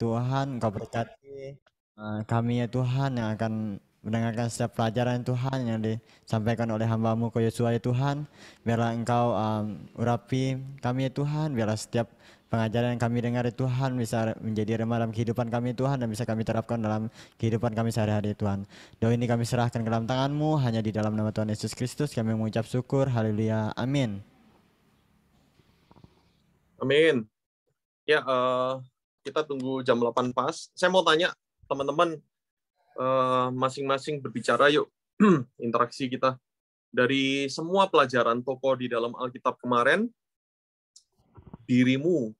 Tuhan Engkau berkati eh, kami ya Tuhan yang akan mendengarkan setiap pelajaran Tuhan yang disampaikan oleh hambamu ke Yosua ya Tuhan biarlah engkau um, urapi kami ya Tuhan biarlah setiap pengajaran yang kami dengar ya Tuhan bisa menjadi remah dalam kehidupan kami ya Tuhan dan bisa kami terapkan dalam kehidupan kami sehari-hari ya Tuhan doa ini kami serahkan ke dalam tanganmu hanya di dalam nama Tuhan Yesus Kristus kami mengucap syukur haleluya amin amin ya uh, kita tunggu jam 8 pas. Saya mau tanya teman-teman eh, masing-masing uh, berbicara yuk interaksi kita dari semua pelajaran toko di dalam Alkitab kemarin dirimu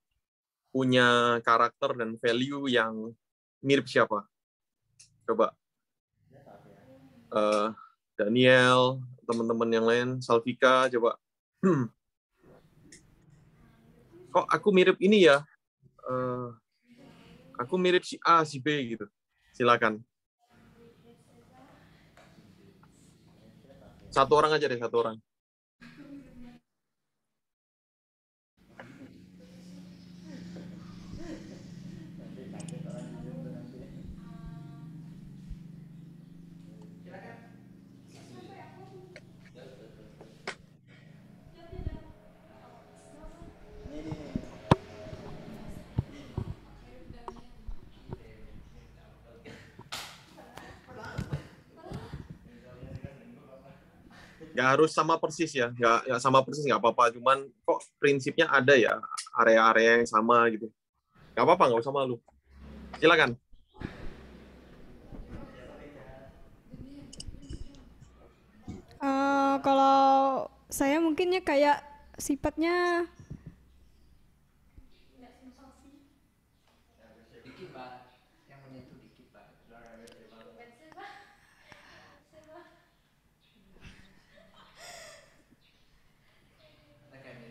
punya karakter dan value yang mirip siapa? Coba uh, Daniel, teman-teman yang lain, Salvika, coba. Kok aku mirip ini ya? Uh, aku mirip si A, si B gitu. Silakan. Satu orang aja deh, satu orang. ya harus sama persis ya nggak ya sama persis nggak apa-apa cuman kok prinsipnya ada ya area-area yang sama gitu nggak apa-apa nggak usah malu silakan uh, kalau saya mungkinnya kayak sifatnya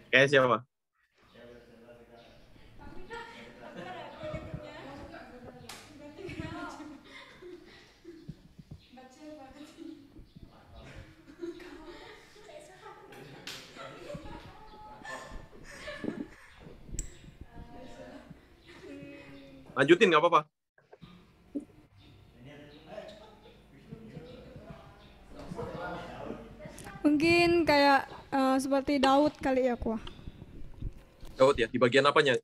Kayak siapa? Lanjutin nggak apa-apa. seperti Daud kali ya kuah. Daud ya, di bagian apanya?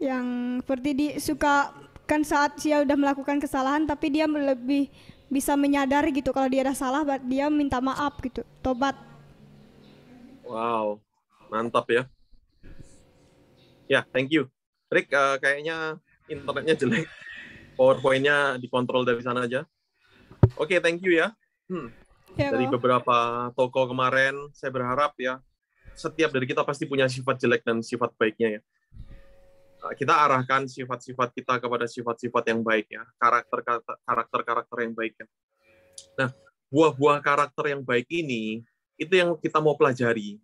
Yang seperti di suka kan saat dia udah melakukan kesalahan tapi dia lebih bisa menyadari gitu kalau dia ada salah dia minta maaf gitu, tobat. Wow, mantap ya. Ya, thank you. Rick, uh, kayaknya internetnya jelek. PowerPoint-nya dikontrol dari sana aja. Oke, okay, thank you ya. Hmm ya, dari beberapa toko kemarin saya berharap ya setiap dari kita pasti punya sifat jelek dan sifat baiknya ya nah, kita arahkan sifat-sifat kita kepada sifat-sifat yang baik ya karakter karakter karakter yang baik ya nah buah-buah karakter yang baik ini itu yang kita mau pelajari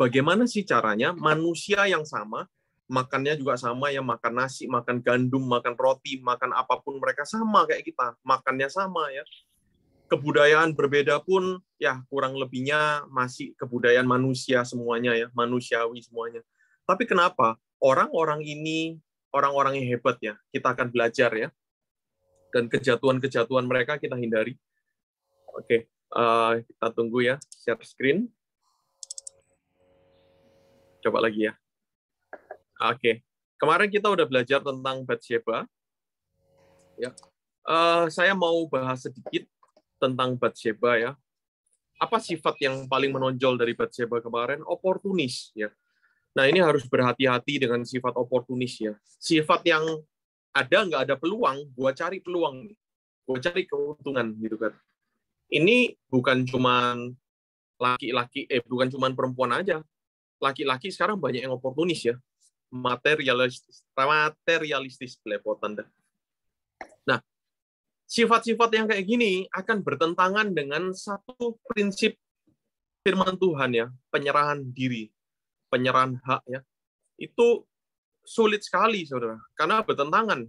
bagaimana sih caranya manusia yang sama makannya juga sama ya makan nasi makan gandum makan roti makan apapun mereka sama kayak kita makannya sama ya kebudayaan berbeda pun ya kurang lebihnya masih kebudayaan manusia semuanya ya, manusiawi semuanya. Tapi kenapa orang-orang ini orang-orang yang hebat ya, kita akan belajar ya. Dan kejatuhan-kejatuhan mereka kita hindari. Oke, okay. uh, eh, kita tunggu ya share screen. Coba lagi ya. Oke, okay. kemarin kita udah belajar tentang Bathsheba. Ya, uh, saya mau bahas sedikit tentang Batsheba ya. Apa sifat yang paling menonjol dari Batsheba kemarin? Oportunis ya. Nah ini harus berhati-hati dengan sifat oportunis ya. Sifat yang ada nggak ada peluang, gua cari peluang nih. Gua cari keuntungan gitu kan. Ini bukan cuman laki-laki, eh bukan cuman perempuan aja. Laki-laki sekarang banyak yang oportunis ya. Materialistis, materialistis belepotan dah. Nah, sifat-sifat yang kayak gini akan bertentangan dengan satu prinsip firman Tuhan ya, penyerahan diri, penyerahan hak ya. Itu sulit sekali Saudara karena bertentangan.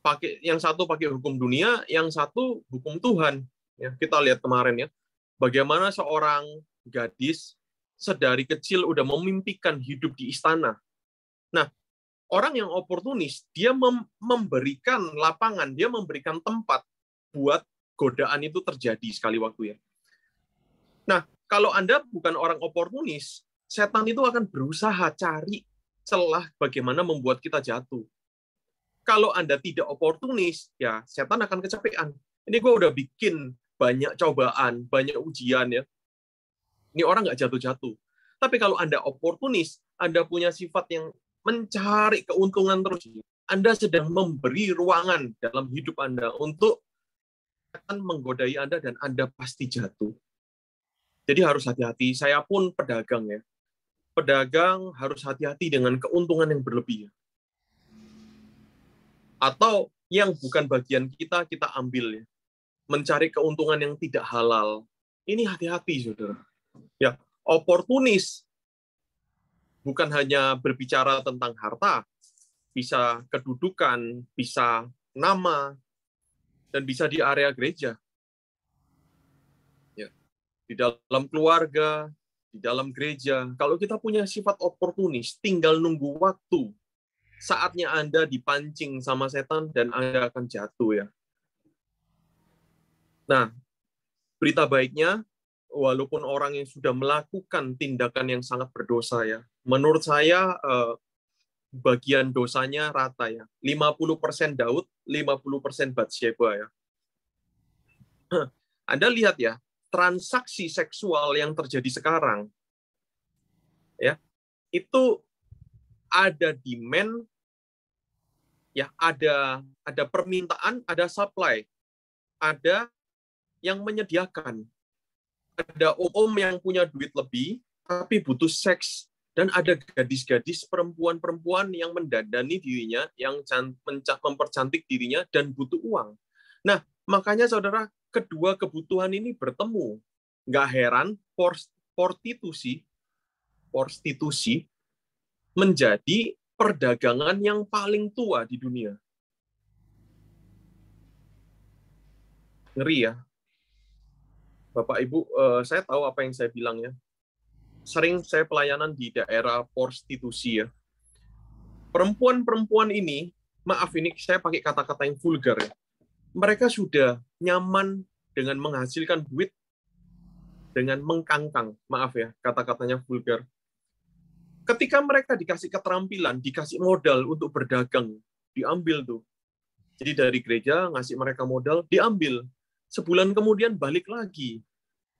Pakai yang satu pakai hukum dunia, yang satu hukum Tuhan ya. Kita lihat kemarin ya, bagaimana seorang gadis sedari kecil udah memimpikan hidup di istana. Nah, orang yang oportunis dia mem memberikan lapangan, dia memberikan tempat buat godaan itu terjadi sekali waktu ya. Nah, kalau Anda bukan orang oportunis, setan itu akan berusaha cari celah bagaimana membuat kita jatuh. Kalau Anda tidak oportunis, ya setan akan kecapean. Ini gue udah bikin banyak cobaan, banyak ujian ya. Ini orang nggak jatuh-jatuh. Tapi kalau Anda oportunis, Anda punya sifat yang mencari keuntungan terus. Anda sedang memberi ruangan dalam hidup Anda untuk akan menggodai Anda dan Anda pasti jatuh. Jadi harus hati-hati. Saya pun pedagang ya. Pedagang harus hati-hati dengan keuntungan yang berlebih. Atau yang bukan bagian kita, kita ambil ya. Mencari keuntungan yang tidak halal. Ini hati-hati, saudara. Ya, oportunis bukan hanya berbicara tentang harta, bisa kedudukan, bisa nama, dan bisa di area gereja. Ya. Di dalam keluarga, di dalam gereja, kalau kita punya sifat oportunis, tinggal nunggu waktu, saatnya Anda dipancing sama setan dan Anda akan jatuh ya. Nah, berita baiknya, walaupun orang yang sudah melakukan tindakan yang sangat berdosa ya, menurut saya eh, bagian dosanya rata ya. 50% Daud, 50% Bathsheba ya. Anda lihat ya, transaksi seksual yang terjadi sekarang ya, itu ada demand ya, ada ada permintaan, ada supply. Ada yang menyediakan. Ada om-om yang punya duit lebih tapi butuh seks dan ada gadis-gadis perempuan-perempuan yang mendadani dirinya, yang mempercantik dirinya dan butuh uang. Nah, makanya saudara, kedua kebutuhan ini bertemu. Nggak heran prostitusi prostitusi menjadi perdagangan yang paling tua di dunia. Ngeri ya. Bapak Ibu, eh, saya tahu apa yang saya bilang ya sering saya pelayanan di daerah prostitusi ya. Perempuan-perempuan ini, maaf ini saya pakai kata-kata yang vulgar ya. Mereka sudah nyaman dengan menghasilkan duit dengan mengkangkang, maaf ya, kata-katanya vulgar. Ketika mereka dikasih keterampilan, dikasih modal untuk berdagang, diambil tuh. Jadi dari gereja ngasih mereka modal, diambil. Sebulan kemudian balik lagi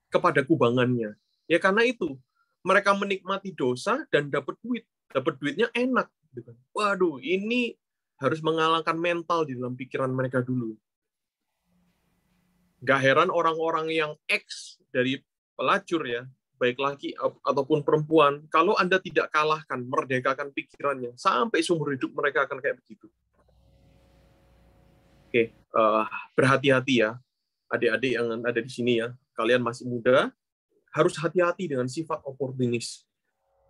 kepada kubangannya. Ya karena itu, mereka menikmati dosa dan dapat duit dapat duitnya enak gitu kan. waduh ini harus mengalahkan mental di dalam pikiran mereka dulu Gak heran orang-orang yang ex dari pelacur ya baik laki ataupun perempuan, kalau Anda tidak kalahkan, merdekakan pikirannya, sampai seumur hidup mereka akan kayak begitu. Oke, uh, berhati-hati ya, adik-adik yang ada di sini ya. Kalian masih muda, harus hati-hati dengan sifat oportunis.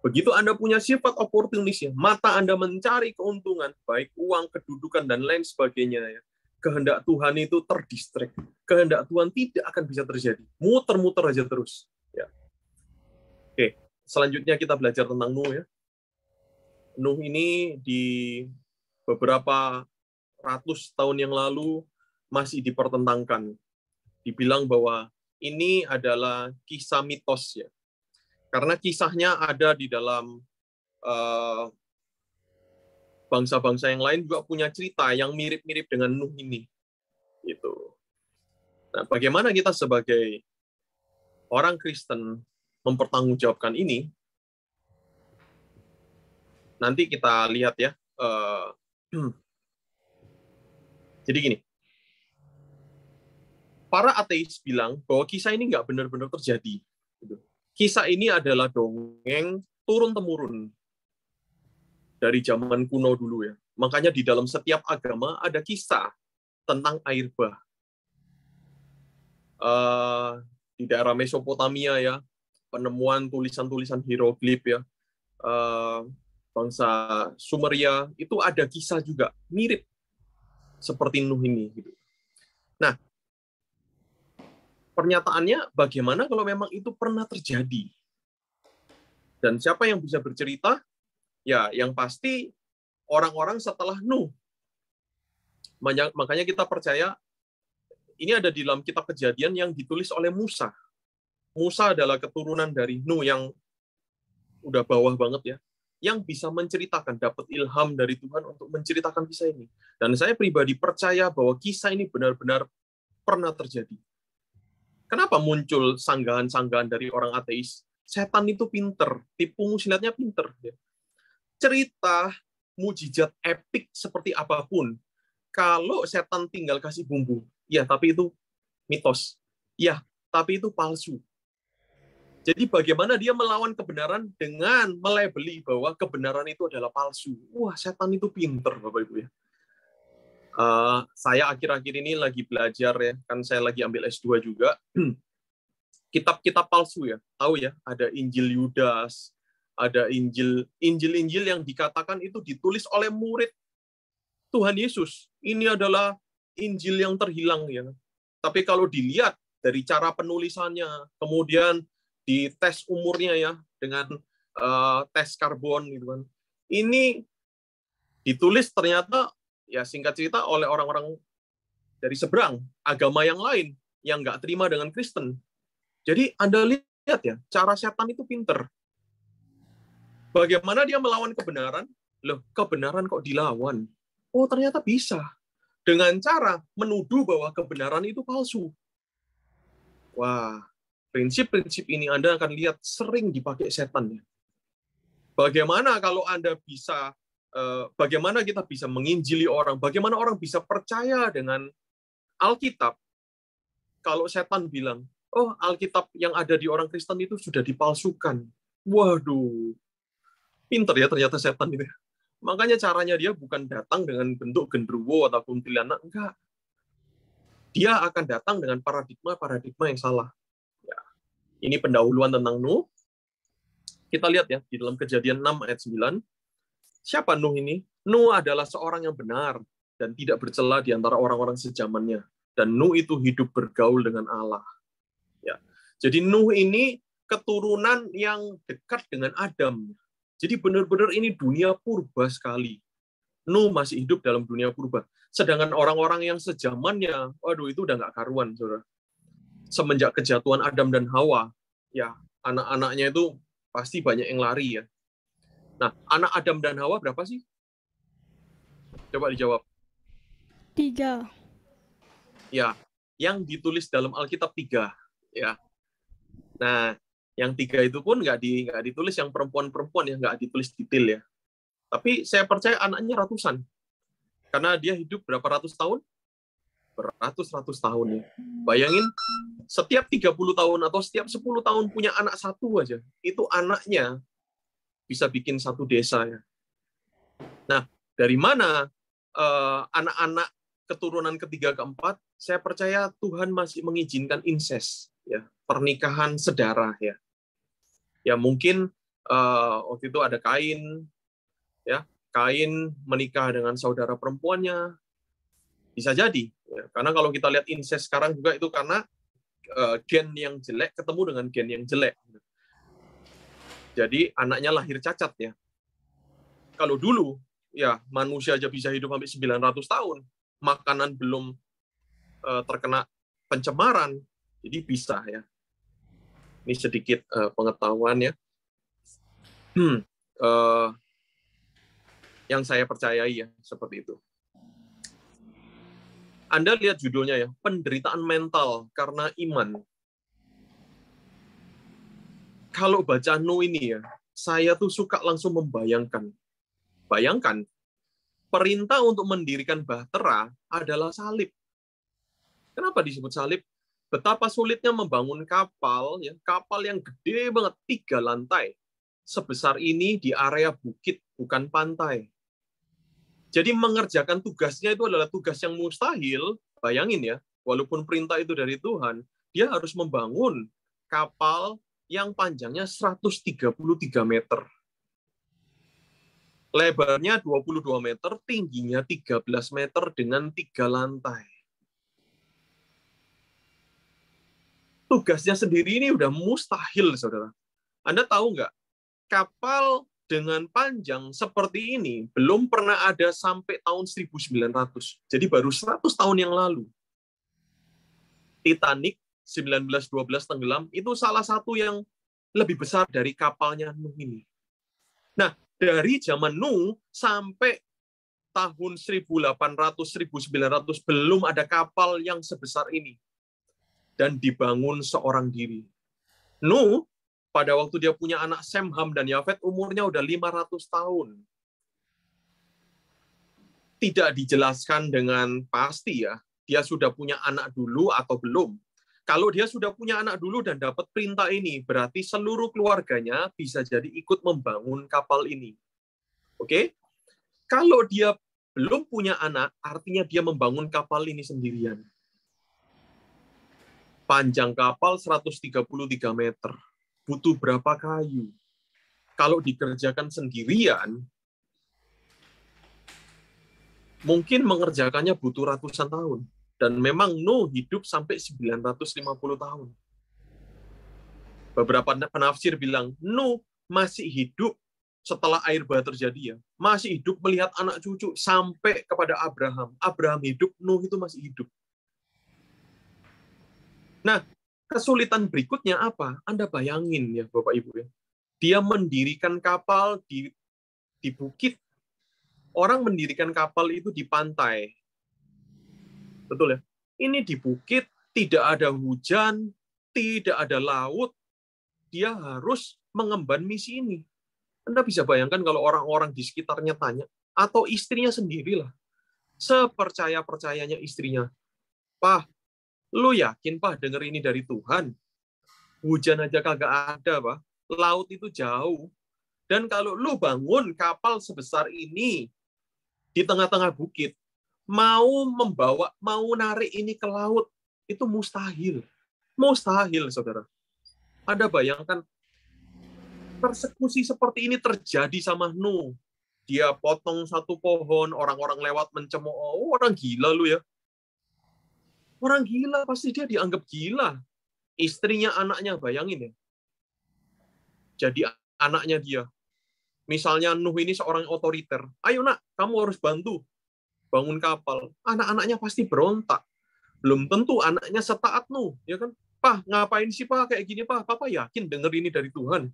Begitu Anda punya sifat oportunis ya, mata Anda mencari keuntungan, baik uang, kedudukan, dan lain sebagainya ya. Kehendak Tuhan itu terdistrik. Kehendak Tuhan tidak akan bisa terjadi. Muter-muter aja terus. Ya. Oke, selanjutnya kita belajar tentang Nuh ya. Nuh ini di beberapa ratus tahun yang lalu masih dipertentangkan. Dibilang bahwa ini adalah kisah mitos ya. Karena kisahnya ada di dalam bangsa eh, bangsa-bangsa yang lain juga punya cerita yang mirip-mirip dengan Nuh ini. Gitu. Nah, bagaimana kita sebagai orang Kristen mempertanggungjawabkan ini? Nanti kita lihat ya. Uh, jadi gini, para ateis bilang bahwa kisah ini nggak benar-benar terjadi. Gitu. Kisah ini adalah dongeng turun temurun dari zaman kuno dulu ya. Makanya di dalam setiap agama ada kisah tentang air bah. Uh, di daerah Mesopotamia ya, penemuan tulisan-tulisan hieroglif ya, uh, bangsa Sumeria itu ada kisah juga mirip seperti Nuh ini. Gitu. Nah, pernyataannya bagaimana kalau memang itu pernah terjadi? Dan siapa yang bisa bercerita? Ya, yang pasti orang-orang setelah Nuh. Makanya kita percaya ini ada di dalam kitab kejadian yang ditulis oleh Musa. Musa adalah keturunan dari Nuh yang udah bawah banget ya, yang bisa menceritakan, dapat ilham dari Tuhan untuk menceritakan kisah ini. Dan saya pribadi percaya bahwa kisah ini benar-benar pernah terjadi Kenapa muncul sanggahan-sanggahan dari orang ateis? Setan itu pinter, tipu musilatnya pinter. Ya. Cerita mujizat epik seperti apapun, kalau setan tinggal kasih bumbu, ya tapi itu mitos. Ya, tapi itu palsu. Jadi bagaimana dia melawan kebenaran dengan melebeli bahwa kebenaran itu adalah palsu. Wah, setan itu pinter, Bapak Ibu ya. Uh, saya akhir-akhir ini lagi belajar ya, kan saya lagi ambil S2 juga. Kitab-kitab palsu ya, tahu ya, ada Injil Yudas, ada Injil Injil-Injil yang dikatakan itu ditulis oleh murid Tuhan Yesus. Ini adalah Injil yang terhilang ya. Tapi kalau dilihat dari cara penulisannya, kemudian di tes umurnya ya dengan uh, tes karbon gitu kan. Ini ditulis ternyata ya singkat cerita oleh orang-orang dari seberang agama yang lain yang nggak terima dengan Kristen. Jadi Anda lihat ya, cara setan itu pinter. Bagaimana dia melawan kebenaran? Loh, kebenaran kok dilawan? Oh, ternyata bisa. Dengan cara menuduh bahwa kebenaran itu palsu. Wah, prinsip-prinsip ini Anda akan lihat sering dipakai setan. Ya. Bagaimana kalau Anda bisa Eh, bagaimana kita bisa menginjili orang, bagaimana orang bisa percaya dengan Alkitab kalau setan bilang, "Oh, Alkitab yang ada di orang Kristen itu sudah dipalsukan." Waduh. Pinter ya ternyata setan ini. Makanya caranya dia bukan datang dengan bentuk genderuwo atau kuntilanak, enggak. Dia akan datang dengan paradigma-paradigma yang salah. Ya. Ini pendahuluan tentang Nuh. Kita lihat ya, di dalam kejadian 6 ayat 9, Siapa Nuh ini? Nuh adalah seorang yang benar dan tidak bercela di antara orang-orang sejamannya. Dan Nuh itu hidup bergaul dengan Allah. Ya. Jadi Nuh ini keturunan yang dekat dengan Adam. Jadi benar-benar ini dunia purba sekali. Nuh masih hidup dalam dunia purba. Sedangkan orang-orang yang sejamannya, waduh itu udah nggak karuan, saudara. Semenjak kejatuhan Adam dan Hawa, ya anak-anaknya itu pasti banyak yang lari ya. Nah, anak Adam dan Hawa berapa sih? Coba dijawab. Tiga. Ya, yang ditulis dalam Alkitab tiga. Ya. Nah, yang tiga itu pun nggak di nggak ditulis yang perempuan-perempuan ya nggak ditulis detail ya. Tapi saya percaya anaknya ratusan. Karena dia hidup berapa ratus tahun? Beratus-ratus tahun ya. Bayangin setiap 30 tahun atau setiap 10 tahun punya anak satu aja. Itu anaknya bisa bikin satu desa ya. Nah, dari mana anak eh, anak-anak keturunan ketiga keempat, saya percaya Tuhan masih mengizinkan incest ya, pernikahan sedara ya. Ya mungkin uh, waktu itu ada Kain ya, Kain menikah dengan saudara perempuannya. Bisa jadi ya. Karena kalau kita lihat incest sekarang juga itu karena uh, gen yang jelek ketemu dengan gen yang jelek. Jadi anaknya lahir cacat ya. Kalau dulu ya manusia aja bisa hidup sampai 900 tahun, makanan belum uh, terkena pencemaran, jadi bisa ya. Ini sedikit uh, pengetahuan ya. Hmm, uh, yang saya percayai ya seperti itu. Anda lihat judulnya ya, penderitaan mental karena iman kalau baca No ini ya, saya tuh suka langsung membayangkan. Bayangkan, perintah untuk mendirikan bahtera adalah salib. Kenapa disebut salib? Betapa sulitnya membangun kapal, ya, kapal yang gede banget, tiga lantai. Sebesar ini di area bukit, bukan pantai. Jadi mengerjakan tugasnya itu adalah tugas yang mustahil, bayangin ya, walaupun perintah itu dari Tuhan, dia harus membangun kapal yang panjangnya 133 meter. Lebarnya 22 meter, tingginya 13 meter dengan tiga lantai. Tugasnya sendiri ini udah mustahil, saudara. Anda tahu nggak, kapal dengan panjang seperti ini belum pernah ada sampai tahun 1900. Jadi baru 100 tahun yang lalu. Titanic 1912 tenggelam itu salah satu yang lebih besar dari kapalnya Nuh ini. Nah, dari zaman Nuh sampai tahun 1800 1900 belum ada kapal yang sebesar ini dan dibangun seorang diri. Nuh pada waktu dia punya anak Sem, Ham dan Yafet umurnya udah 500 tahun. Tidak dijelaskan dengan pasti ya, dia sudah punya anak dulu atau belum kalau dia sudah punya anak dulu dan dapat perintah ini, berarti seluruh keluarganya bisa jadi ikut membangun kapal ini. Oke? Okay? Kalau dia belum punya anak, artinya dia membangun kapal ini sendirian. Panjang kapal 133 meter. Butuh berapa kayu? Kalau dikerjakan sendirian, mungkin mengerjakannya butuh ratusan tahun. Dan memang Nuh hidup sampai 950 tahun. Beberapa penafsir bilang, Nuh masih hidup setelah air bah terjadi ya. Masih hidup melihat anak cucu sampai kepada Abraham. Abraham hidup, Nuh itu masih hidup. Nah, kesulitan berikutnya apa? Anda bayangin ya Bapak Ibu ya. Dia mendirikan kapal di di bukit. Orang mendirikan kapal itu di pantai. Betul ya? Ini di bukit, tidak ada hujan, tidak ada laut, dia harus mengemban misi ini. Anda bisa bayangkan kalau orang-orang di sekitarnya tanya, atau istrinya sendirilah. Sepercaya-percayanya istrinya. Pak, lu yakin Pak denger ini dari Tuhan? Hujan aja kagak ada, Pak. Laut itu jauh. Dan kalau lu bangun kapal sebesar ini di tengah-tengah bukit, mau membawa, mau narik ini ke laut, itu mustahil. Mustahil, saudara. Ada bayangkan, persekusi seperti ini terjadi sama Nuh. Dia potong satu pohon, orang-orang lewat mencemooh, oh, orang gila lu ya. Orang gila, pasti dia dianggap gila. Istrinya, anaknya, bayangin ya. Jadi anaknya dia. Misalnya Nuh ini seorang otoriter. Ayo nak, kamu harus bantu bangun kapal, anak-anaknya pasti berontak. Belum tentu anaknya setaat Nuh, ya kan? Pak, ngapain sih Pak kayak gini Pak? Papa yakin denger ini dari Tuhan.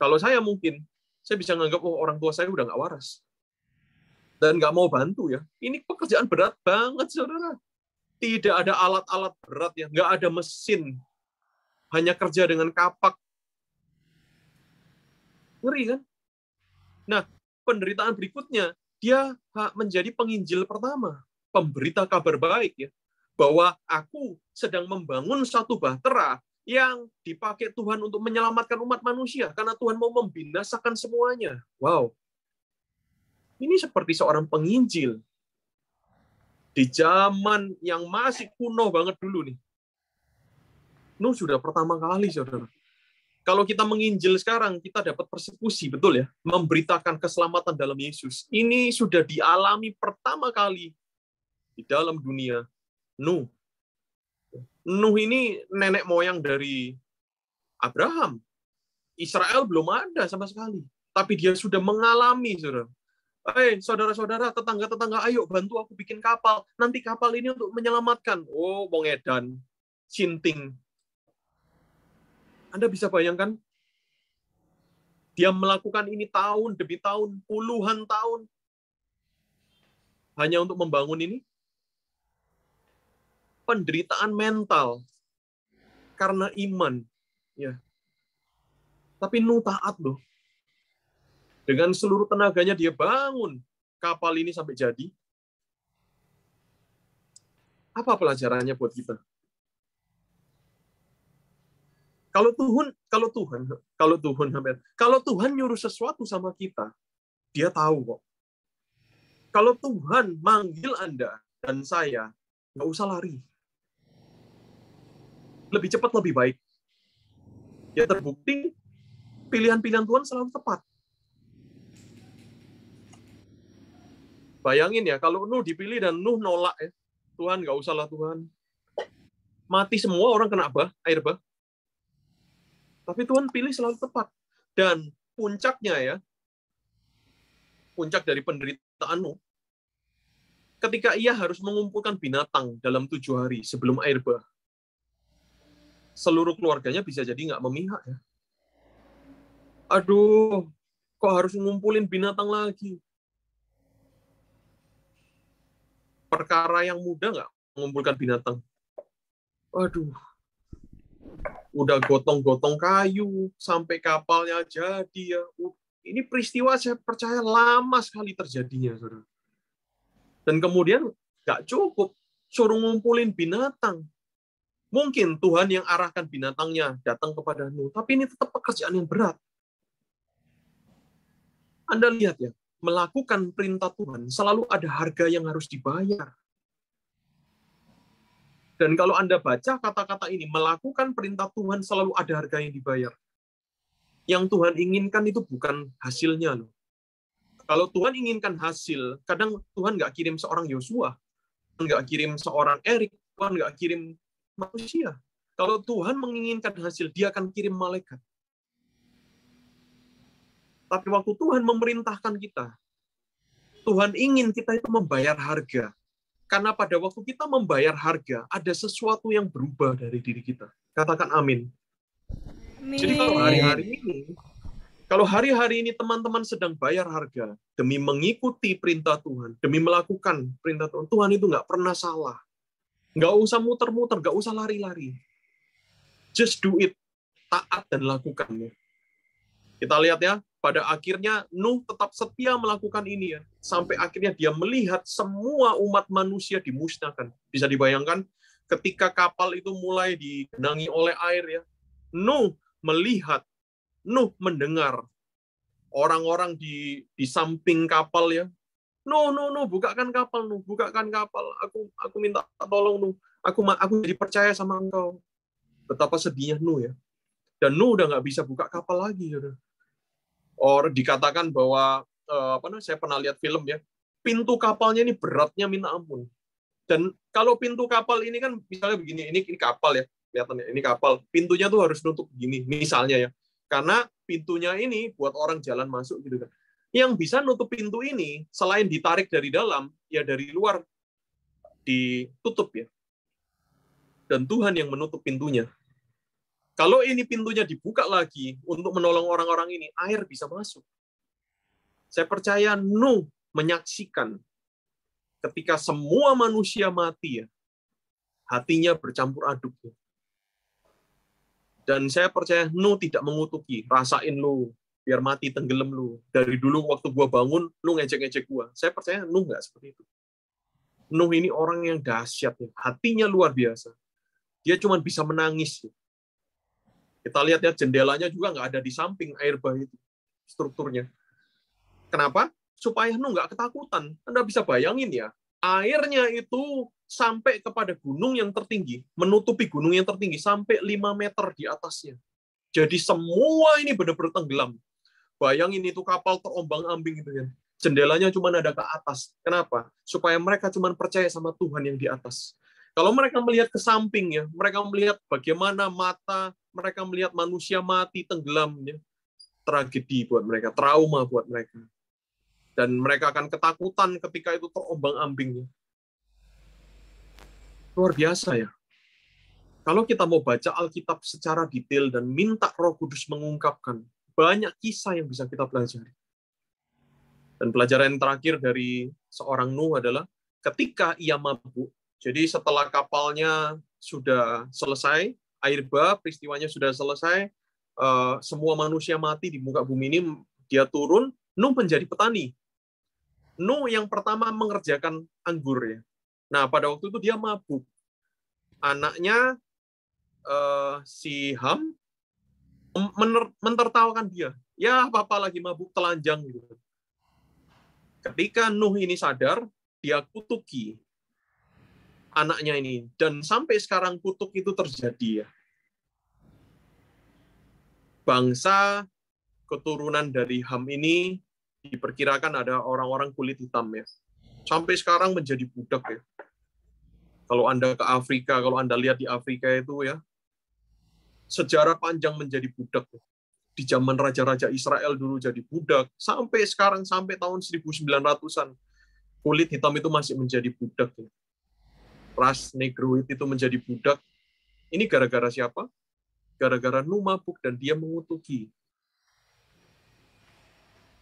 Kalau saya mungkin, saya bisa nganggap oh, orang tua saya udah nggak waras. Dan nggak mau bantu ya. Ini pekerjaan berat banget, saudara. Tidak ada alat-alat berat ya. Nggak ada mesin. Hanya kerja dengan kapak. Ngeri kan? Nah, penderitaan berikutnya dia menjadi penginjil pertama, pemberita kabar baik ya, bahwa aku sedang membangun satu bahtera yang dipakai Tuhan untuk menyelamatkan umat manusia karena Tuhan mau membinasakan semuanya. Wow. Ini seperti seorang penginjil di zaman yang masih kuno banget dulu nih. Nuh sudah pertama kali saudara kalau kita menginjil sekarang, kita dapat persekusi, betul ya? Memberitakan keselamatan dalam Yesus. Ini sudah dialami pertama kali di dalam dunia Nuh. Nuh ini nenek moyang dari Abraham. Israel belum ada sama sekali. Tapi dia sudah mengalami, saudara. Eh, saudara-saudara, tetangga-tetangga, ayo bantu aku bikin kapal. Nanti kapal ini untuk menyelamatkan. Oh, Bong Edan, Sinting, anda bisa bayangkan dia melakukan ini tahun demi tahun, puluhan tahun hanya untuk membangun ini. Penderitaan mental karena iman, ya. Tapi Nuh taat loh. Dengan seluruh tenaganya dia bangun kapal ini sampai jadi. Apa pelajarannya buat kita? Kalau Tuhan, kalau Tuhan, kalau Tuhan, kalau Tuhan nyuruh sesuatu sama kita, dia tahu kok. Kalau Tuhan manggil Anda dan saya, nggak usah lari. Lebih cepat lebih baik. Ya terbukti pilihan-pilihan Tuhan selalu tepat. Bayangin ya, kalau Nuh dipilih dan Nuh nolak ya. Tuhan, nggak usahlah Tuhan. Mati semua orang kena bah, air bah. Tapi Tuhan pilih selalu tepat. Dan puncaknya ya, puncak dari penderitaanmu, ketika ia harus mengumpulkan binatang dalam tujuh hari sebelum air bah, seluruh keluarganya bisa jadi nggak memihak ya. Aduh, kok harus ngumpulin binatang lagi? Perkara yang mudah nggak mengumpulkan binatang. Aduh, udah gotong-gotong kayu sampai kapalnya jadi ya. Ini peristiwa saya percaya lama sekali terjadinya, saudara. Dan kemudian nggak cukup suruh ngumpulin binatang. Mungkin Tuhan yang arahkan binatangnya datang kepada Nuh, tapi ini tetap pekerjaan yang berat. Anda lihat ya, melakukan perintah Tuhan selalu ada harga yang harus dibayar. Dan kalau Anda baca kata-kata ini, melakukan perintah Tuhan selalu ada harga yang dibayar. Yang Tuhan inginkan itu bukan hasilnya. Loh. Kalau Tuhan inginkan hasil, kadang Tuhan nggak kirim seorang Yosua, nggak kirim seorang Erik, Tuhan nggak kirim manusia. Kalau Tuhan menginginkan hasil, dia akan kirim malaikat. Tapi waktu Tuhan memerintahkan kita, Tuhan ingin kita itu membayar harga karena pada waktu kita membayar harga, ada sesuatu yang berubah dari diri kita. Katakan amin. amin. Jadi kalau hari-hari ini, kalau hari-hari ini teman-teman sedang bayar harga demi mengikuti perintah Tuhan, demi melakukan perintah Tuhan, Tuhan itu nggak pernah salah. Nggak usah muter-muter, nggak usah lari-lari. Just do it. Taat dan lakukannya. Kita lihat ya, pada akhirnya Nuh tetap setia melakukan ini ya sampai akhirnya dia melihat semua umat manusia dimusnahkan. Bisa dibayangkan ketika kapal itu mulai digenangi oleh air ya. Nuh melihat, Nuh mendengar orang-orang di di samping kapal ya. No, no, no, bukakan kapal, Nuh, bukakan kapal. Aku aku minta tolong, Nuh. Aku aku jadi percaya sama engkau. Betapa sedihnya Nuh ya. Dan Nuh udah nggak bisa buka kapal lagi, sudah Ya or dikatakan bahwa eh, apa namanya saya pernah lihat film ya pintu kapalnya ini beratnya minta ampun dan kalau pintu kapal ini kan misalnya begini ini, ini kapal ya kelihatan ya, ini kapal pintunya tuh harus nutup begini misalnya ya karena pintunya ini buat orang jalan masuk gitu kan yang bisa nutup pintu ini selain ditarik dari dalam ya dari luar ditutup ya dan Tuhan yang menutup pintunya kalau ini pintunya dibuka lagi untuk menolong orang-orang ini, air bisa masuk. Saya percaya Nuh menyaksikan ketika semua manusia mati ya, hatinya bercampur aduk. Ya. Dan saya percaya Nuh tidak mengutuki, rasain lu, biar mati tenggelam lu. Dari dulu waktu gua bangun, lu ngejek-ngejek gua. Saya percaya Nuh nggak seperti itu. Nuh ini orang yang dahsyat, ya, hatinya luar biasa. Dia cuma bisa menangis. Kita lihat ya jendelanya juga nggak ada di samping air bah itu strukturnya. Kenapa? Supaya nu nggak ketakutan. Anda bisa bayangin ya, airnya itu sampai kepada gunung yang tertinggi, menutupi gunung yang tertinggi sampai 5 meter di atasnya. Jadi semua ini benar-benar tenggelam. Bayangin itu kapal terombang-ambing itu kan Jendelanya cuma ada ke atas. Kenapa? Supaya mereka cuma percaya sama Tuhan yang di atas. Kalau mereka melihat ke samping ya, mereka melihat bagaimana mata mereka melihat manusia mati tenggelamnya, tragedi buat mereka, trauma buat mereka. Dan mereka akan ketakutan ketika itu terombang-ambingnya. Luar biasa ya. Kalau kita mau baca Alkitab secara detail dan minta Roh Kudus mengungkapkan, banyak kisah yang bisa kita pelajari. Dan pelajaran yang terakhir dari seorang Nuh adalah ketika ia mabuk, jadi setelah kapalnya sudah selesai, air bah, peristiwanya sudah selesai, eh, semua manusia mati di muka bumi ini, dia turun, Nuh menjadi petani. Nuh yang pertama mengerjakan anggur ya. Nah, pada waktu itu dia mabuk. Anaknya eh, si Ham mentertawakan dia. Ya, papa lagi mabuk telanjang gitu. Ketika Nuh ini sadar, dia kutuki anaknya ini dan sampai sekarang kutuk itu terjadi ya bangsa keturunan dari Ham ini diperkirakan ada orang-orang kulit hitam ya. Sampai sekarang menjadi budak ya. Kalau Anda ke Afrika, kalau Anda lihat di Afrika itu ya, sejarah panjang menjadi budak. Ya. Di zaman raja-raja Israel dulu jadi budak, sampai sekarang, sampai tahun 1900-an, kulit hitam itu masih menjadi budak. Ya. Ras negroid itu menjadi budak. Ini gara-gara siapa? gara-gara Nu mabuk dan dia mengutuki.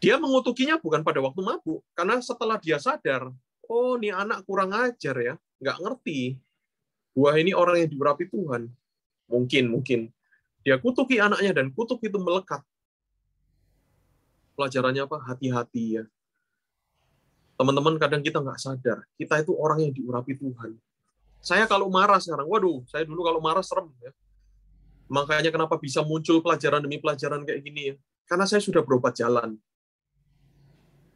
Dia mengutukinya bukan pada waktu mabuk, karena setelah dia sadar, oh ini anak kurang ajar ya, nggak ngerti. Buah ini orang yang diurapi Tuhan. Mungkin, mungkin. Dia kutuki anaknya dan kutuk itu melekat. Pelajarannya apa? Hati-hati ya. Teman-teman, kadang kita nggak sadar. Kita itu orang yang diurapi Tuhan. Saya kalau marah sekarang, waduh, saya dulu kalau marah serem ya Makanya kenapa bisa muncul pelajaran demi pelajaran kayak gini ya. Karena saya sudah berobat jalan.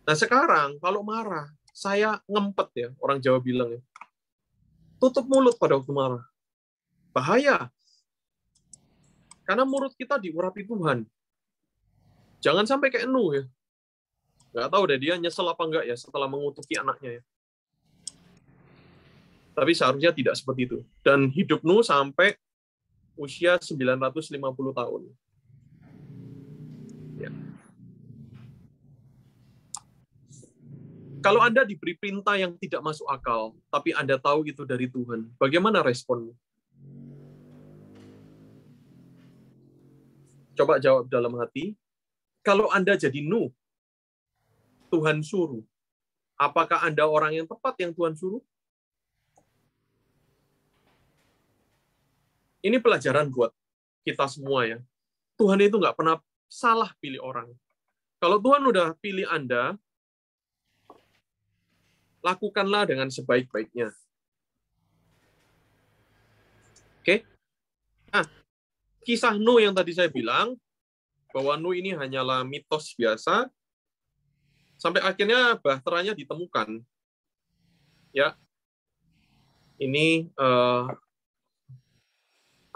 Nah sekarang kalau marah, saya ngempet ya, orang Jawa bilang ya. Tutup mulut pada waktu marah. Bahaya. Karena mulut kita diurapi Tuhan. Jangan sampai kayak Nuh ya. Gak tau deh dia nyesel apa enggak ya setelah mengutuki anaknya ya. Tapi seharusnya tidak seperti itu. Dan hidup Nuh sampai usia 950 tahun. Ya. Kalau Anda diberi perintah yang tidak masuk akal, tapi Anda tahu itu dari Tuhan, bagaimana responmu? Coba jawab dalam hati. Kalau Anda jadi Nuh, Tuhan suruh. Apakah Anda orang yang tepat yang Tuhan suruh? Ini pelajaran buat kita semua ya. Tuhan itu nggak pernah salah pilih orang. Kalau Tuhan udah pilih Anda, lakukanlah dengan sebaik-baiknya. Oke? Nah, kisah Nuh yang tadi saya bilang, bahwa Nuh ini hanyalah mitos biasa, sampai akhirnya bahteranya ditemukan. Ya, ini uh,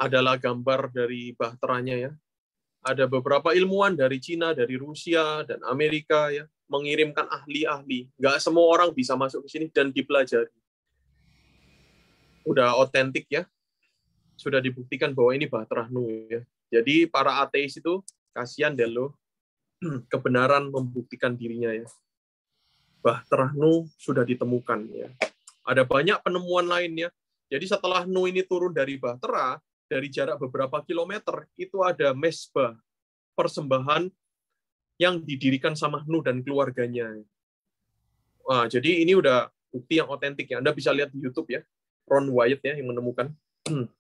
adalah gambar dari bahteranya ya. Ada beberapa ilmuwan dari Cina, dari Rusia, dan Amerika ya mengirimkan ahli-ahli. Nggak semua orang bisa masuk ke sini dan dipelajari. Udah otentik ya. Sudah dibuktikan bahwa ini Bahtera Nu ya. Jadi para ateis itu kasihan deh lo. Kebenaran membuktikan dirinya ya. Bahtera Nu sudah ditemukan ya. Ada banyak penemuan lainnya. Jadi setelah Nu ini turun dari Bahtera, dari jarak beberapa kilometer itu ada mesbah persembahan yang didirikan sama Nuh dan keluarganya. Nah, jadi ini udah bukti yang otentik ya. Anda bisa lihat di YouTube ya, Ron Wyatt ya yang menemukan.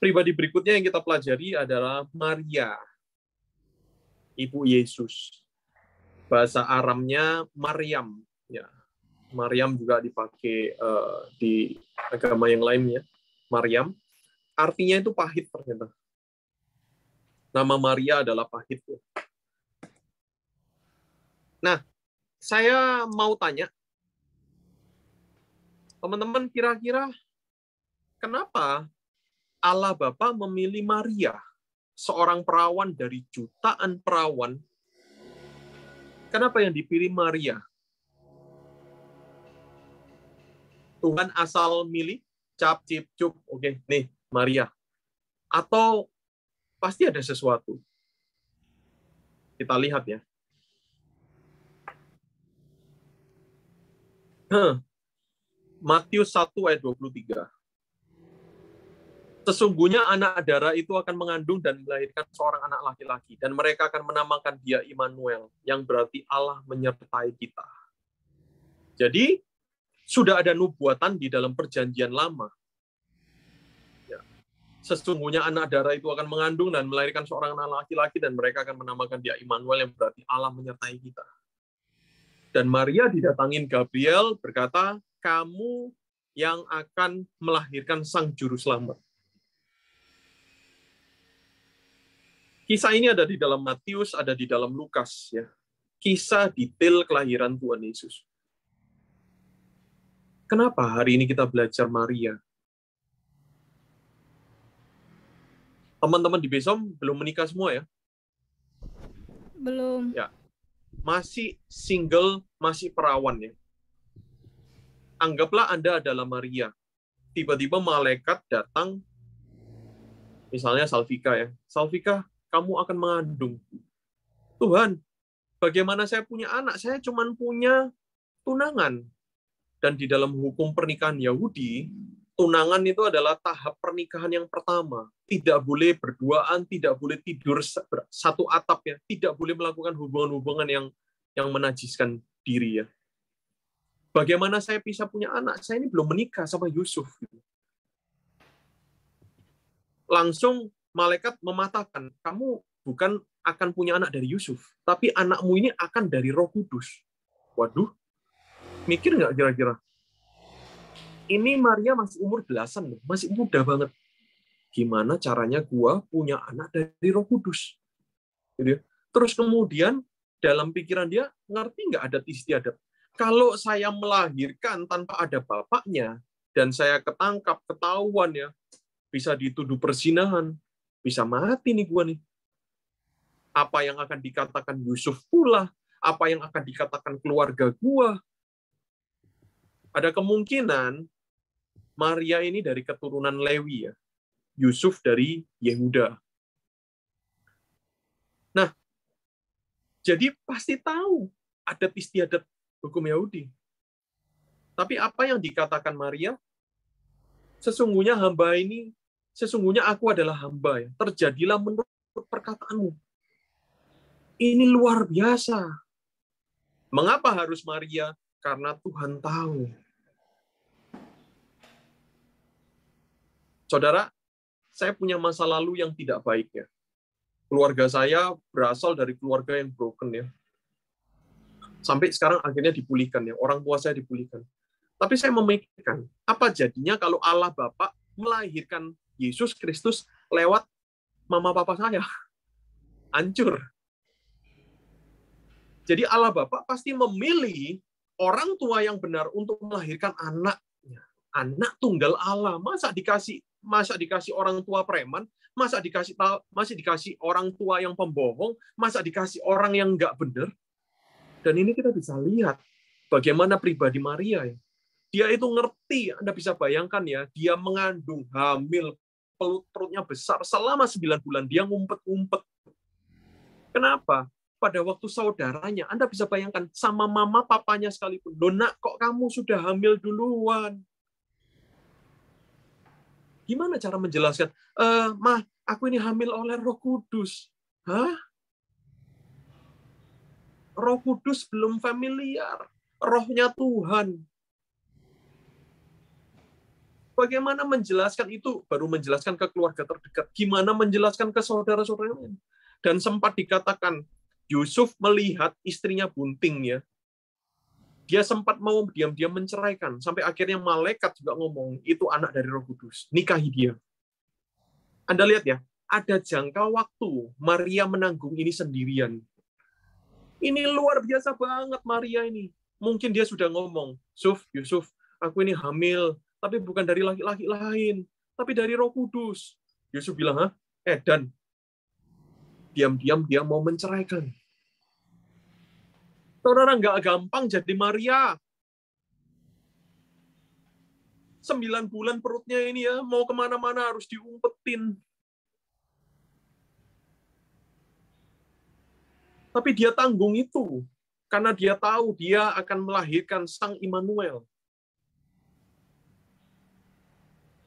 Pribadi berikutnya yang kita pelajari adalah Maria, ibu Yesus. Bahasa Aramnya Maryam. Ya, Maryam juga dipakai uh, eh, di agama yang lainnya. Maryam artinya itu pahit ternyata. Nama Maria adalah pahit. Nah, saya mau tanya, teman-teman kira-kira kenapa Allah Bapa memilih Maria, seorang perawan dari jutaan perawan? Kenapa yang dipilih Maria? Tuhan asal milih, cap, cip, cup, oke, okay, nih, Maria. Atau pasti ada sesuatu. Kita lihat ya. Huh. Matius 1 ayat 23. Sesungguhnya anak darah itu akan mengandung dan melahirkan seorang anak laki-laki dan mereka akan menamakan dia Immanuel yang berarti Allah menyertai kita. Jadi sudah ada nubuatan di dalam perjanjian lama. Ya. Sesungguhnya anak darah itu akan mengandung dan melahirkan seorang anak laki-laki dan mereka akan menamakan dia Immanuel yang berarti Allah menyertai kita. Dan Maria didatangin Gabriel berkata, kamu yang akan melahirkan sang juru selamat. Kisah ini ada di dalam Matius, ada di dalam Lukas ya. Kisah detail kelahiran Tuhan Yesus. Kenapa hari ini kita belajar Maria? Teman-teman di Besom belum menikah semua ya? Belum. Ya. Masih single, masih perawan ya. Anggaplah Anda adalah Maria. Tiba-tiba malaikat datang, misalnya Salvika ya. Salvika, kamu akan mengandung. Tuhan, bagaimana saya punya anak? Saya cuma punya tunangan. Dan di dalam hukum pernikahan Yahudi, tunangan itu adalah tahap pernikahan yang pertama. Tidak boleh berduaan, tidak boleh tidur satu atap ya, tidak boleh melakukan hubungan-hubungan yang yang menajiskan diri ya. Bagaimana saya bisa punya anak? Saya ini belum menikah sama Yusuf. Langsung malaikat mematahkan, kamu bukan akan punya anak dari Yusuf, tapi anakmu ini akan dari Roh Kudus. Waduh, mikir nggak kira-kira ini Maria masih umur belasan masih muda banget gimana caranya gua punya anak dari Roh Kudus gitu ya. terus kemudian dalam pikiran dia ngerti nggak adat istiadat kalau saya melahirkan tanpa ada bapaknya dan saya ketangkap ketahuan ya bisa dituduh persinahan, bisa mati nih gua nih apa yang akan dikatakan Yusuf pula apa yang akan dikatakan keluarga gua ada kemungkinan Maria ini dari keturunan Lewi ya. Yusuf dari Yehuda. Nah, jadi pasti tahu adat istiadat hukum Yahudi. Tapi apa yang dikatakan Maria? Sesungguhnya hamba ini, sesungguhnya aku adalah hamba. Ya. Terjadilah menurut perkataanmu. Ini luar biasa. Mengapa harus Maria? Karena Tuhan tahu Saudara, saya punya masa lalu yang tidak baik ya. Keluarga saya berasal dari keluarga yang broken ya. Sampai sekarang akhirnya dipulihkan ya. Orang tua saya dipulihkan. Tapi saya memikirkan, apa jadinya kalau Allah Bapa melahirkan Yesus Kristus lewat mama papa saya? Hancur. Jadi Allah Bapa pasti memilih orang tua yang benar untuk melahirkan anaknya. Anak tunggal Allah. Masa dikasih masa dikasih orang tua preman, masa dikasih masih dikasih orang tua yang pembohong, masa dikasih orang yang nggak benar. Dan ini kita bisa lihat bagaimana pribadi Maria ya. Dia itu ngerti, Anda bisa bayangkan ya, dia mengandung, hamil, pelut perutnya besar selama 9 bulan dia ngumpet-ngumpet. Kenapa? Pada waktu saudaranya, Anda bisa bayangkan sama mama papanya sekalipun, "Dona, kok kamu sudah hamil duluan?" Gimana cara menjelaskan? E, eh, mah, aku ini hamil oleh Roh Kudus. Hah? Roh Kudus belum familiar. Rohnya Tuhan. Bagaimana menjelaskan itu? Baru menjelaskan ke keluarga terdekat. Gimana menjelaskan ke saudara-saudaranya? Dan sempat dikatakan, Yusuf melihat istrinya bunting ya. Dia sempat mau diam-diam menceraikan sampai akhirnya malaikat juga ngomong itu anak dari Roh Kudus. Nikahi dia. Anda lihat ya, ada jangka waktu Maria menanggung ini sendirian. Ini luar biasa banget Maria ini. Mungkin dia sudah ngomong, Suf, Yusuf, aku ini hamil, tapi bukan dari laki-laki lain, tapi dari Roh Kudus. Yusuf bilang, ah Eh, dan diam-diam dia mau menceraikan. Saudara nggak gampang jadi Maria. Sembilan bulan perutnya ini ya, mau kemana-mana harus diumpetin. Tapi dia tanggung itu, karena dia tahu dia akan melahirkan sang Immanuel.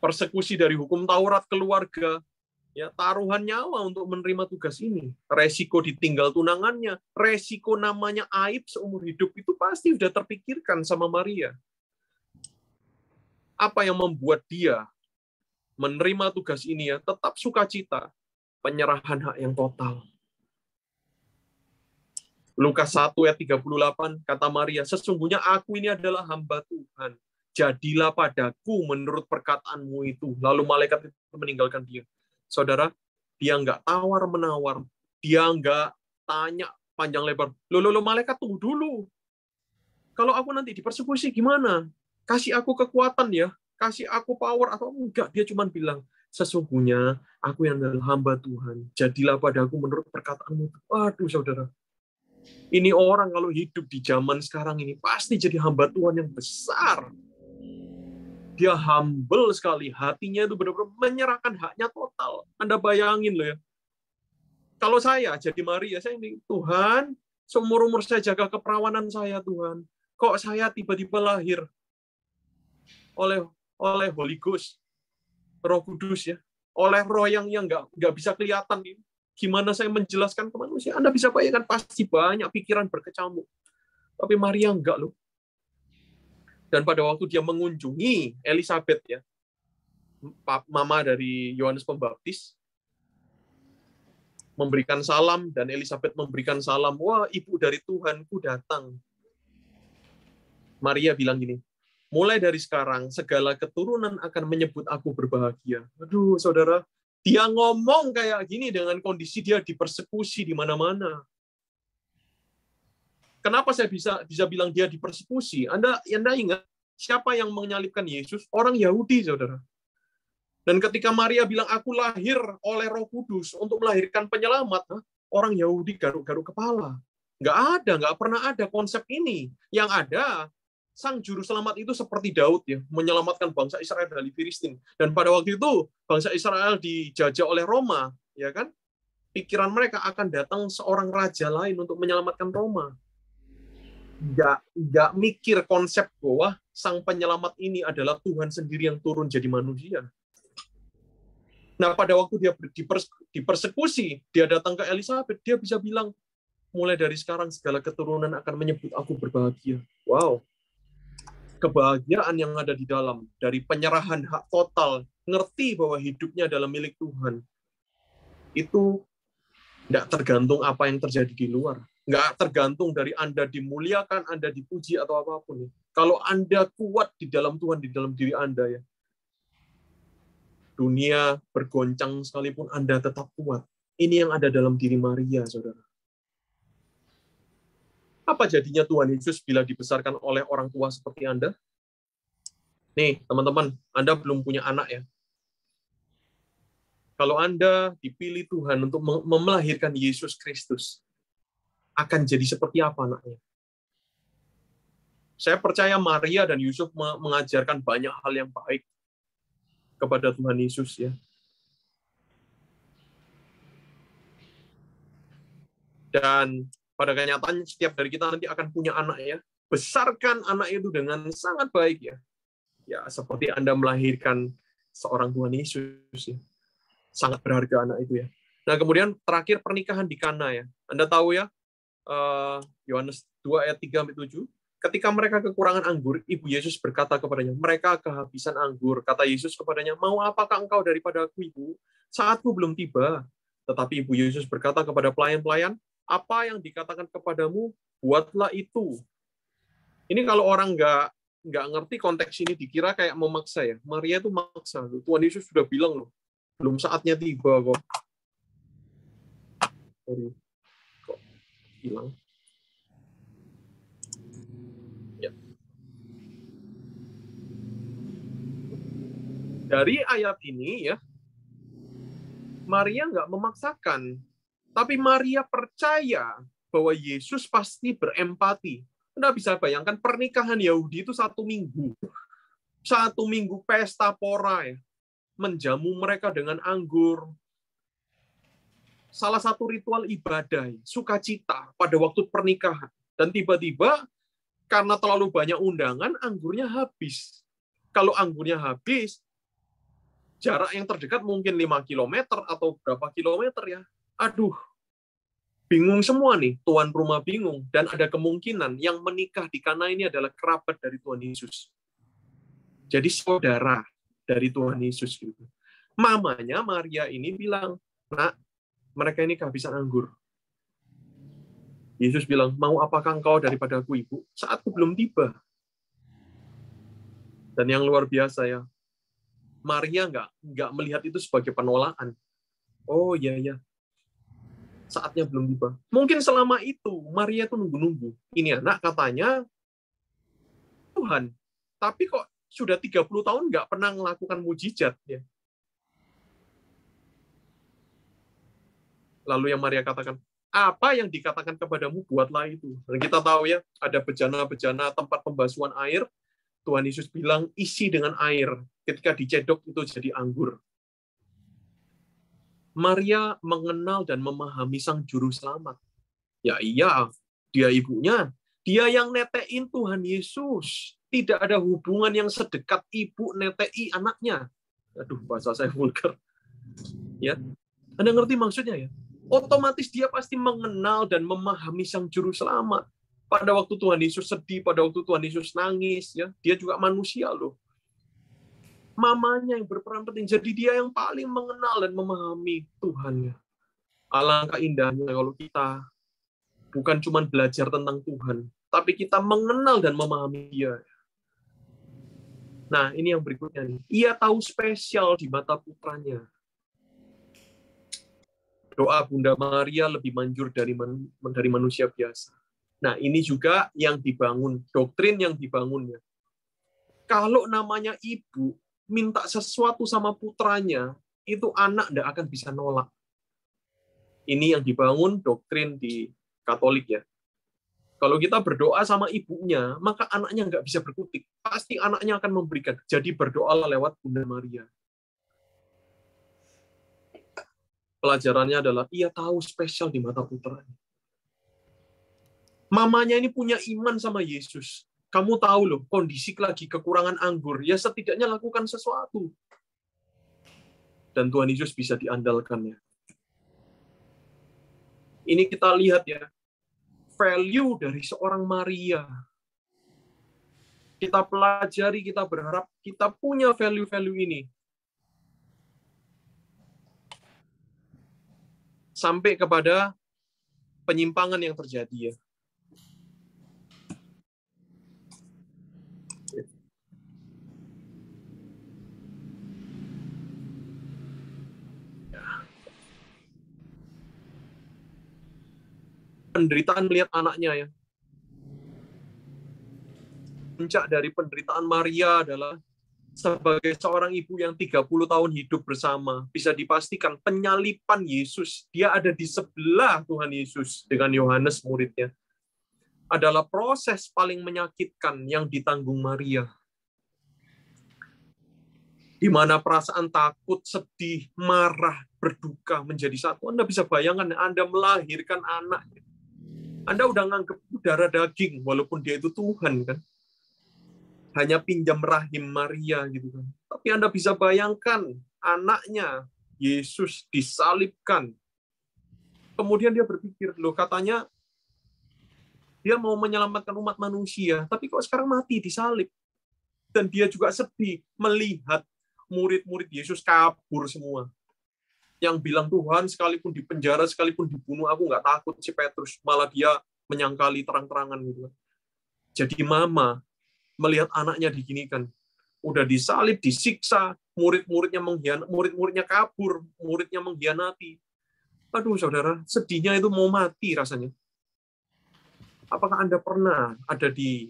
Persekusi dari hukum Taurat keluarga, ya taruhan nyawa untuk menerima tugas ini. Resiko ditinggal tunangannya, resiko namanya aib seumur hidup itu pasti sudah terpikirkan sama Maria. Apa yang membuat dia menerima tugas ini ya tetap sukacita, penyerahan hak yang total. Lukas 1 ayat 38 kata Maria, sesungguhnya aku ini adalah hamba Tuhan. Jadilah padaku menurut perkataanmu itu. Lalu malaikat itu meninggalkan dia saudara, dia nggak tawar-menawar, dia nggak tanya panjang lebar, lo lo lo malaikat tunggu dulu. Kalau aku nanti dipersekusi gimana? Kasih aku kekuatan ya, kasih aku power atau enggak. Dia cuma bilang, sesungguhnya aku yang adalah hamba Tuhan. Jadilah padaku menurut perkataanmu. Aduh saudara, ini orang kalau hidup di zaman sekarang ini pasti jadi hamba Tuhan yang besar dia humble sekali, hatinya itu benar-benar menyerahkan haknya total. Anda bayangin loh ya. Kalau saya jadi Maria, ya, saya ini Tuhan, seumur umur saya jaga keperawanan saya Tuhan. Kok saya tiba-tiba lahir oleh oleh Holy Ghost, Roh Kudus ya, oleh Roh yang yang nggak nggak bisa kelihatan ini. Gimana saya menjelaskan ke manusia? Anda bisa bayangkan pasti banyak pikiran berkecamuk. Tapi Maria enggak loh dan pada waktu dia mengunjungi Elizabeth ya mama dari Yohanes Pembaptis memberikan salam dan Elizabeth memberikan salam wah ibu dari Tuhanku datang Maria bilang gini mulai dari sekarang segala keturunan akan menyebut aku berbahagia aduh saudara dia ngomong kayak gini dengan kondisi dia dipersekusi di mana-mana Kenapa saya bisa bisa bilang dia dipersekusi? Anda Anda ingat siapa yang menyalibkan Yesus? Orang Yahudi, Saudara. Dan ketika Maria bilang aku lahir oleh Roh Kudus untuk melahirkan penyelamat, orang Yahudi garuk-garuk kepala. Nggak ada, nggak pernah ada konsep ini. Yang ada sang juru selamat itu seperti Daud ya, menyelamatkan bangsa Israel dari Filistin. Dan pada waktu itu bangsa Israel dijajah oleh Roma, ya kan? Pikiran mereka akan datang seorang raja lain untuk menyelamatkan Roma nggak nggak mikir konsep bahwa sang penyelamat ini adalah Tuhan sendiri yang turun jadi manusia. Nah, pada waktu dia dipersekusi, dia datang ke Elizabeth, dia bisa bilang, mulai dari sekarang segala keturunan akan menyebut aku berbahagia. Wow. Kebahagiaan yang ada di dalam, dari penyerahan hak total, ngerti bahwa hidupnya adalah milik Tuhan. Itu tidak tergantung apa yang terjadi di luar Nggak tergantung dari Anda dimuliakan, Anda dipuji, atau apapun. Ya. Kalau Anda kuat di dalam Tuhan, di dalam diri Anda, ya dunia bergoncang sekalipun Anda tetap kuat. Ini yang ada dalam diri Maria, saudara. Apa jadinya Tuhan Yesus bila dibesarkan oleh orang tua seperti Anda? Nih, teman-teman, Anda belum punya anak ya kalau Anda dipilih Tuhan untuk melahirkan Yesus Kristus, akan jadi seperti apa anaknya. Saya percaya Maria dan Yusuf mengajarkan banyak hal yang baik kepada Tuhan Yesus ya. Dan pada kenyataannya setiap dari kita nanti akan punya anak ya. Besarkan anak itu dengan sangat baik ya. Ya seperti Anda melahirkan seorang Tuhan Yesus ya. Sangat berharga anak itu ya. Nah, kemudian terakhir pernikahan di Kana ya. Anda tahu ya, Eh, Yohanes 2 ayat 3 sampai 7. Ketika mereka kekurangan anggur, Ibu Yesus berkata kepadanya, mereka kehabisan anggur. Kata Yesus kepadanya, mau apakah engkau daripada aku, Ibu? Saatku belum tiba. Tetapi Ibu Yesus berkata kepada pelayan-pelayan, apa yang dikatakan kepadamu, buatlah itu. Ini kalau orang nggak nggak ngerti konteks ini dikira kayak memaksa ya. Maria itu maksa. Tuhan Yesus sudah bilang loh, belum saatnya tiba kok. Sorry hilang. Ya. Dari ayat ini ya, Maria nggak memaksakan, tapi Maria percaya bahwa Yesus pasti berempati. Anda bisa bayangkan pernikahan Yahudi itu satu minggu. Satu minggu pesta pora ya. Menjamu mereka dengan anggur, salah satu ritual ibadah, sukacita pada waktu pernikahan. Dan tiba-tiba karena terlalu banyak undangan, anggurnya habis. Kalau anggurnya habis, jarak yang terdekat mungkin 5 km atau berapa kilometer ya. Aduh, bingung semua nih, tuan rumah bingung. Dan ada kemungkinan yang menikah di Kana ini adalah kerabat dari Tuhan Yesus. Jadi saudara dari Tuhan Yesus. Gitu. Mamanya Maria ini bilang, nak, mereka ini kehabisan anggur. Yesus bilang, mau apakah engkau daripada aku, Ibu? Saatku belum tiba. Dan yang luar biasa ya, Maria nggak nggak melihat itu sebagai penolakan. Oh iya ya, saatnya belum tiba. Mungkin selama itu Maria tuh nunggu-nunggu. Ini anak katanya Tuhan, tapi kok sudah 30 tahun nggak pernah melakukan mujizat ya. Lalu yang Maria katakan, apa yang dikatakan kepadamu buatlah itu. Dan kita tahu ya, ada bejana-bejana tempat pembasuhan air. Tuhan Yesus bilang isi dengan air. Ketika dicedok itu jadi anggur. Maria mengenal dan memahami sang juru selamat. Ya iya, dia ibunya. Dia yang netein Tuhan Yesus. Tidak ada hubungan yang sedekat ibu netei anaknya. Aduh, bahasa saya vulgar. Ya, Anda ngerti maksudnya ya? otomatis dia pasti mengenal dan memahami Sang Juru Selamat. Pada waktu Tuhan Yesus sedih, pada waktu Tuhan Yesus nangis, ya dia juga manusia loh. Mamanya yang berperan penting, jadi dia yang paling mengenal dan memahami Tuhannya. Alangkah indahnya kalau kita bukan cuma belajar tentang Tuhan, tapi kita mengenal dan memahami Dia. Nah, ini yang berikutnya Ia tahu spesial di mata putranya doa Bunda Maria lebih manjur dari man, dari manusia biasa. Nah, ini juga yang dibangun, doktrin yang dibangunnya. Kalau namanya ibu minta sesuatu sama putranya, itu anak tidak akan bisa nolak. Ini yang dibangun doktrin di Katolik ya. Kalau kita berdoa sama ibunya, maka anaknya nggak bisa berkutik. Pasti anaknya akan memberikan. Jadi berdoalah lewat Bunda Maria. Pelajarannya adalah ia tahu spesial di mata putranya. Mamanya ini punya iman sama Yesus. Kamu tahu loh, kondisi lagi kekurangan anggur. Ya setidaknya lakukan sesuatu. Dan Tuhan Yesus bisa diandalkannya. Ini kita lihat ya, value dari seorang Maria. Kita pelajari, kita berharap kita punya value-value ini sampai kepada penyimpangan yang terjadi ya. penderitaan melihat anaknya ya. Puncak dari penderitaan Maria adalah sebagai seorang ibu yang 30 tahun hidup bersama, bisa dipastikan penyalipan Yesus, dia ada di sebelah Tuhan Yesus dengan Yohanes muridnya, adalah proses paling menyakitkan yang ditanggung Maria. Di mana perasaan takut, sedih, marah, berduka menjadi satu. Anda bisa bayangkan, Anda melahirkan anaknya. Anda udah nganggep darah daging, walaupun dia itu Tuhan, kan? hanya pinjam rahim Maria gitu kan. Tapi Anda bisa bayangkan anaknya Yesus disalibkan. Kemudian dia berpikir, loh katanya dia mau menyelamatkan umat manusia, tapi kok sekarang mati disalib. Dan dia juga sedih melihat murid-murid Yesus kabur semua. Yang bilang Tuhan sekalipun dipenjara, sekalipun dibunuh, aku nggak takut si Petrus. Malah dia menyangkali terang-terangan gitu. Kan. Jadi mama melihat anaknya diginikan. Udah disalib, disiksa, murid-muridnya mengkhianati, murid-muridnya kabur, muridnya mengkhianati. Aduh, saudara, sedihnya itu mau mati rasanya. Apakah Anda pernah ada di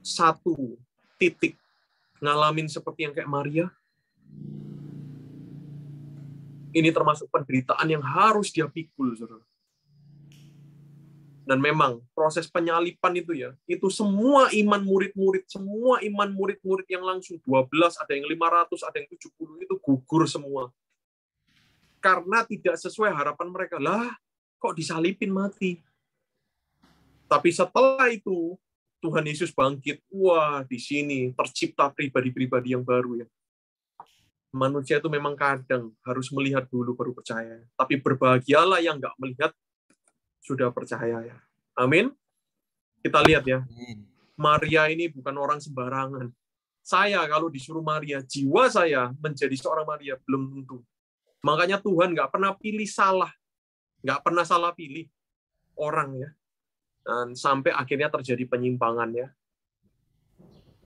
satu titik ngalamin seperti yang kayak Maria? Ini termasuk penderitaan yang harus dia pikul, saudara. Dan memang proses penyalipan itu ya, itu semua iman murid-murid, semua iman murid-murid yang langsung 12, ada yang 500, ada yang 70 itu gugur semua. Karena tidak sesuai harapan mereka. Lah, kok disalipin mati? Tapi setelah itu Tuhan Yesus bangkit. Wah, di sini tercipta pribadi-pribadi yang baru ya. Manusia itu memang kadang harus melihat dulu baru percaya. Tapi berbahagialah yang nggak melihat sudah percaya ya. Amin. Kita lihat ya. Maria ini bukan orang sembarangan. Saya kalau disuruh Maria, jiwa saya menjadi seorang Maria belum tentu. Makanya Tuhan nggak pernah pilih salah, nggak pernah salah pilih orang ya. Dan sampai akhirnya terjadi penyimpangan ya.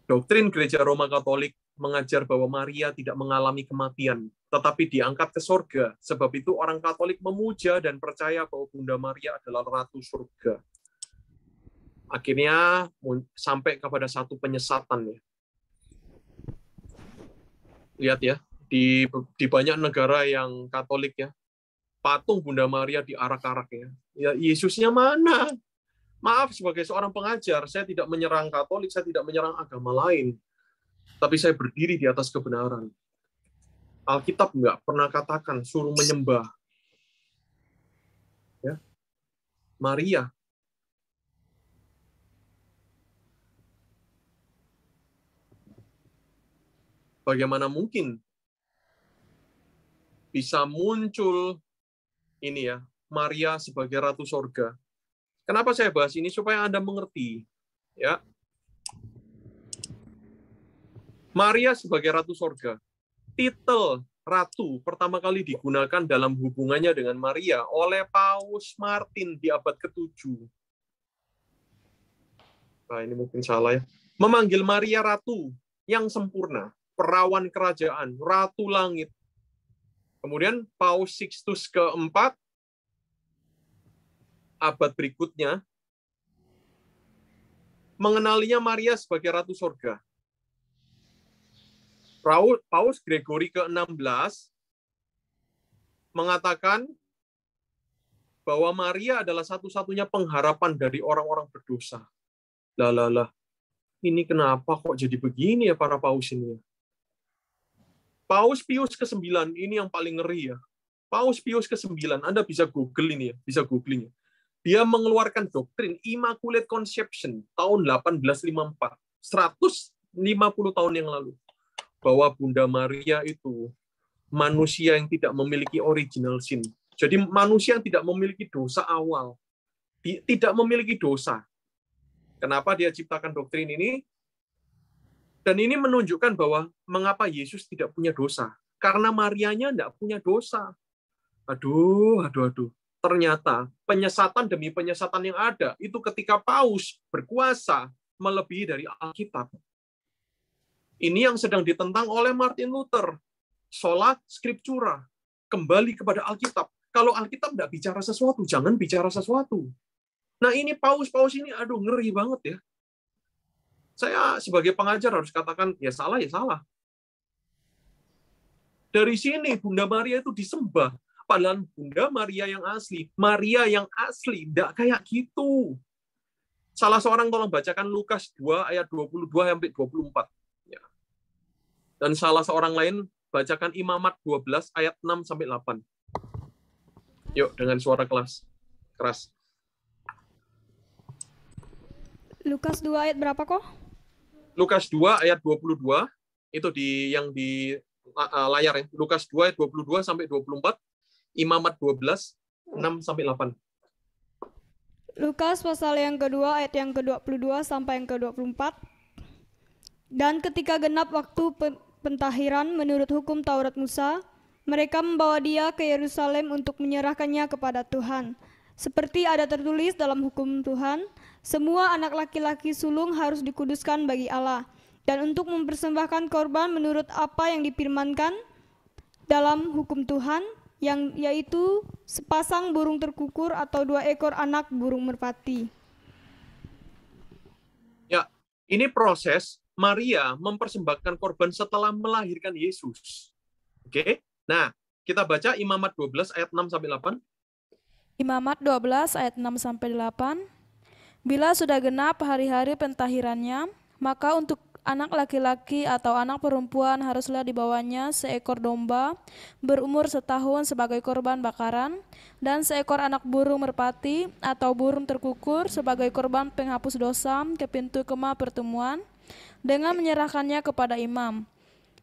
Doktrin gereja Roma Katolik mengajar bahwa Maria tidak mengalami kematian, tetapi diangkat ke surga. Sebab itu orang Katolik memuja dan percaya bahwa Bunda Maria adalah ratu surga. Akhirnya sampai kepada satu penyesatan ya. Lihat ya, di di banyak negara yang Katolik ya, patung Bunda Maria diarak-arak ya. Ya Yesusnya mana? Maaf sebagai seorang pengajar, saya tidak menyerang Katolik, saya tidak menyerang agama lain tapi saya berdiri di atas kebenaran. Alkitab nggak pernah katakan suruh menyembah. Ya. Maria Bagaimana mungkin bisa muncul ini ya, Maria sebagai ratu sorga. Kenapa saya bahas ini supaya Anda mengerti ya. Maria sebagai ratu sorga. Titel ratu pertama kali digunakan dalam hubungannya dengan Maria oleh Paus Martin di abad ke-7. Nah, ini mungkin salah ya. Memanggil Maria ratu yang sempurna, perawan kerajaan, ratu langit. Kemudian Paus Sixtus keempat abad berikutnya mengenalinya Maria sebagai ratu sorga Paus Gregory ke-16 mengatakan bahwa Maria adalah satu-satunya pengharapan dari orang-orang berdosa. Lah, lah, lah. Ini kenapa kok jadi begini ya para paus ini? Ya? Paus Pius ke-9 ini yang paling ngeri ya. Paus Pius ke-9, Anda bisa Google ini ya, bisa googling ya. Dia mengeluarkan doktrin Immaculate Conception tahun 1854, 150 tahun yang lalu bahwa Bunda Maria itu manusia yang tidak memiliki original sin. Jadi manusia yang tidak memiliki dosa awal, tidak memiliki dosa. Kenapa dia ciptakan doktrin ini? Dan ini menunjukkan bahwa mengapa Yesus tidak punya dosa. Karena Marianya tidak punya dosa. Aduh, aduh, aduh. Ternyata penyesatan demi penyesatan yang ada itu ketika paus berkuasa melebihi dari Alkitab. Ini yang sedang ditentang oleh Martin Luther. Sola Scriptura. Kembali kepada Alkitab. Kalau Alkitab tidak bicara sesuatu, jangan bicara sesuatu. Nah ini paus-paus ini, aduh ngeri banget ya. Saya sebagai pengajar harus katakan, ya salah, ya salah. Dari sini Bunda Maria itu disembah. Padahal Bunda Maria yang asli, Maria yang asli, tidak kayak gitu. Salah seorang tolong bacakan Lukas 2 ayat 22 24. Dan salah seorang lain bacakan Imamat 12 ayat 6 sampai 8. Yuk dengan suara kelas keras. Lukas 2 ayat berapa kok? Lukas 2 ayat 22 itu di yang di layar ya. Lukas 2 ayat 22 sampai 24, Imamat 12 6 sampai 8. Lukas pasal yang kedua ayat yang ke-22 sampai yang ke-24. Dan ketika genap waktu pentahiran menurut hukum Taurat Musa, mereka membawa dia ke Yerusalem untuk menyerahkannya kepada Tuhan. Seperti ada tertulis dalam hukum Tuhan, semua anak laki-laki sulung harus dikuduskan bagi Allah, dan untuk mempersembahkan korban menurut apa yang dipirmankan dalam hukum Tuhan, yang yaitu sepasang burung terkukur atau dua ekor anak burung merpati. Ya, ini proses Maria mempersembahkan korban setelah melahirkan Yesus. Oke. Nah, kita baca Imamat 12 ayat 6 sampai 8. Imamat 12 ayat 6 sampai 8. Bila sudah genap hari-hari pentahirannya, maka untuk anak laki-laki atau anak perempuan haruslah dibawanya seekor domba berumur setahun sebagai korban bakaran, dan seekor anak burung merpati atau burung terkukur sebagai korban penghapus dosa ke pintu kemah pertemuan, dengan menyerahkannya kepada imam.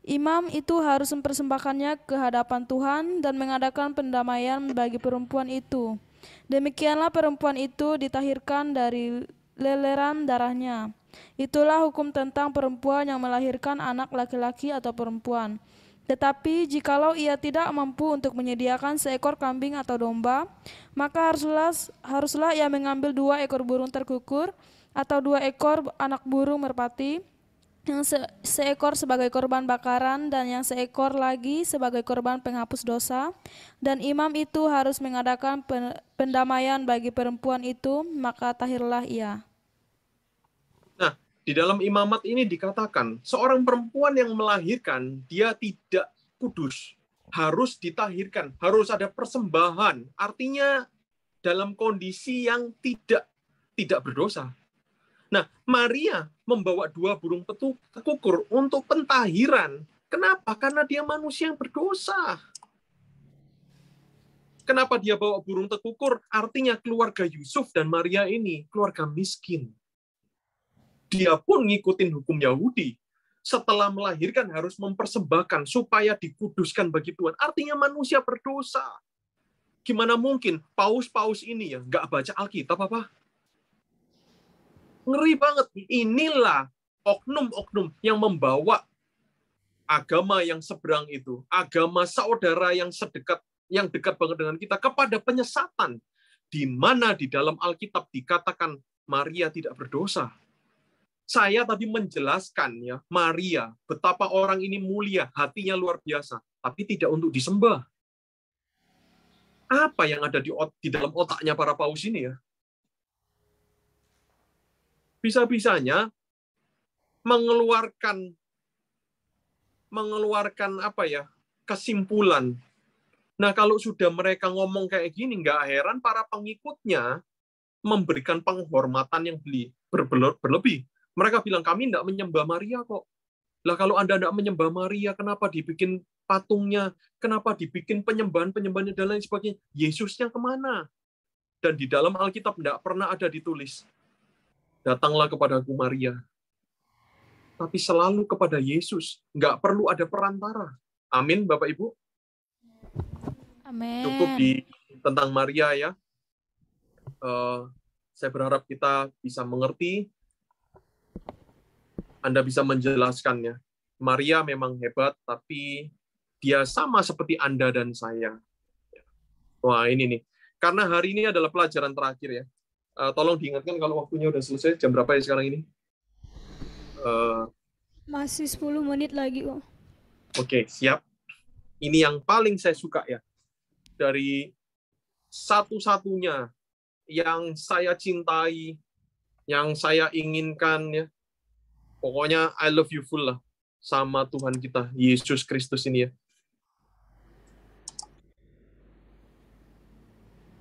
Imam itu harus mempersembahkannya ke hadapan Tuhan dan mengadakan pendamaian bagi perempuan itu. Demikianlah perempuan itu ditahirkan dari leleran darahnya. Itulah hukum tentang perempuan yang melahirkan anak laki-laki atau perempuan. Tetapi jikalau ia tidak mampu untuk menyediakan seekor kambing atau domba, maka haruslah haruslah ia mengambil dua ekor burung terkukur atau dua ekor anak burung merpati yang se seekor sebagai korban bakaran dan yang seekor lagi sebagai korban penghapus dosa dan imam itu harus mengadakan pen pendamaian bagi perempuan itu maka tahirlah ia. Nah, di dalam imamat ini dikatakan seorang perempuan yang melahirkan dia tidak kudus, harus ditahirkan, harus ada persembahan. Artinya dalam kondisi yang tidak tidak berdosa, Nah, Maria membawa dua burung petu kukur untuk pentahiran. Kenapa? Karena dia manusia yang berdosa. Kenapa dia bawa burung tekukur? Artinya keluarga Yusuf dan Maria ini keluarga miskin. Dia pun ngikutin hukum Yahudi. Setelah melahirkan harus mempersembahkan supaya dikuduskan bagi Tuhan. Artinya manusia berdosa. Gimana mungkin paus-paus ini ya nggak baca Alkitab apa? -apa? Ngeri banget. Inilah oknum-oknum yang membawa agama yang seberang itu, agama saudara yang sedekat yang dekat banget dengan kita kepada penyesatan di mana di dalam Alkitab dikatakan Maria tidak berdosa. Saya tadi menjelaskan ya Maria betapa orang ini mulia, hatinya luar biasa, tapi tidak untuk disembah. Apa yang ada di, di dalam otaknya para paus ini ya? bisa-bisanya mengeluarkan mengeluarkan apa ya kesimpulan. Nah kalau sudah mereka ngomong kayak gini, nggak heran para pengikutnya memberikan penghormatan yang beli berlebih. Mereka bilang kami tidak menyembah Maria kok. Lah kalau anda tidak menyembah Maria, kenapa dibikin patungnya? Kenapa dibikin penyembahan penyembahannya dan lain sebagainya? Yesusnya kemana? Dan di dalam Alkitab tidak pernah ada ditulis Datanglah kepadaku Maria. Tapi selalu kepada Yesus. Nggak perlu ada perantara. Amin, Bapak Ibu. Amin. Cukup di tentang Maria ya. Uh, saya berharap kita bisa mengerti. Anda bisa menjelaskannya. Maria memang hebat, tapi dia sama seperti Anda dan saya. Wah, ini nih. Karena hari ini adalah pelajaran terakhir ya. Uh, tolong diingatkan kalau waktunya udah selesai. Jam berapa ya sekarang ini? Uh, Masih 10 menit lagi, Oke, okay, siap. Ini yang paling saya suka ya. Dari satu-satunya yang saya cintai, yang saya inginkan ya. Pokoknya I love you full lah sama Tuhan kita Yesus Kristus ini ya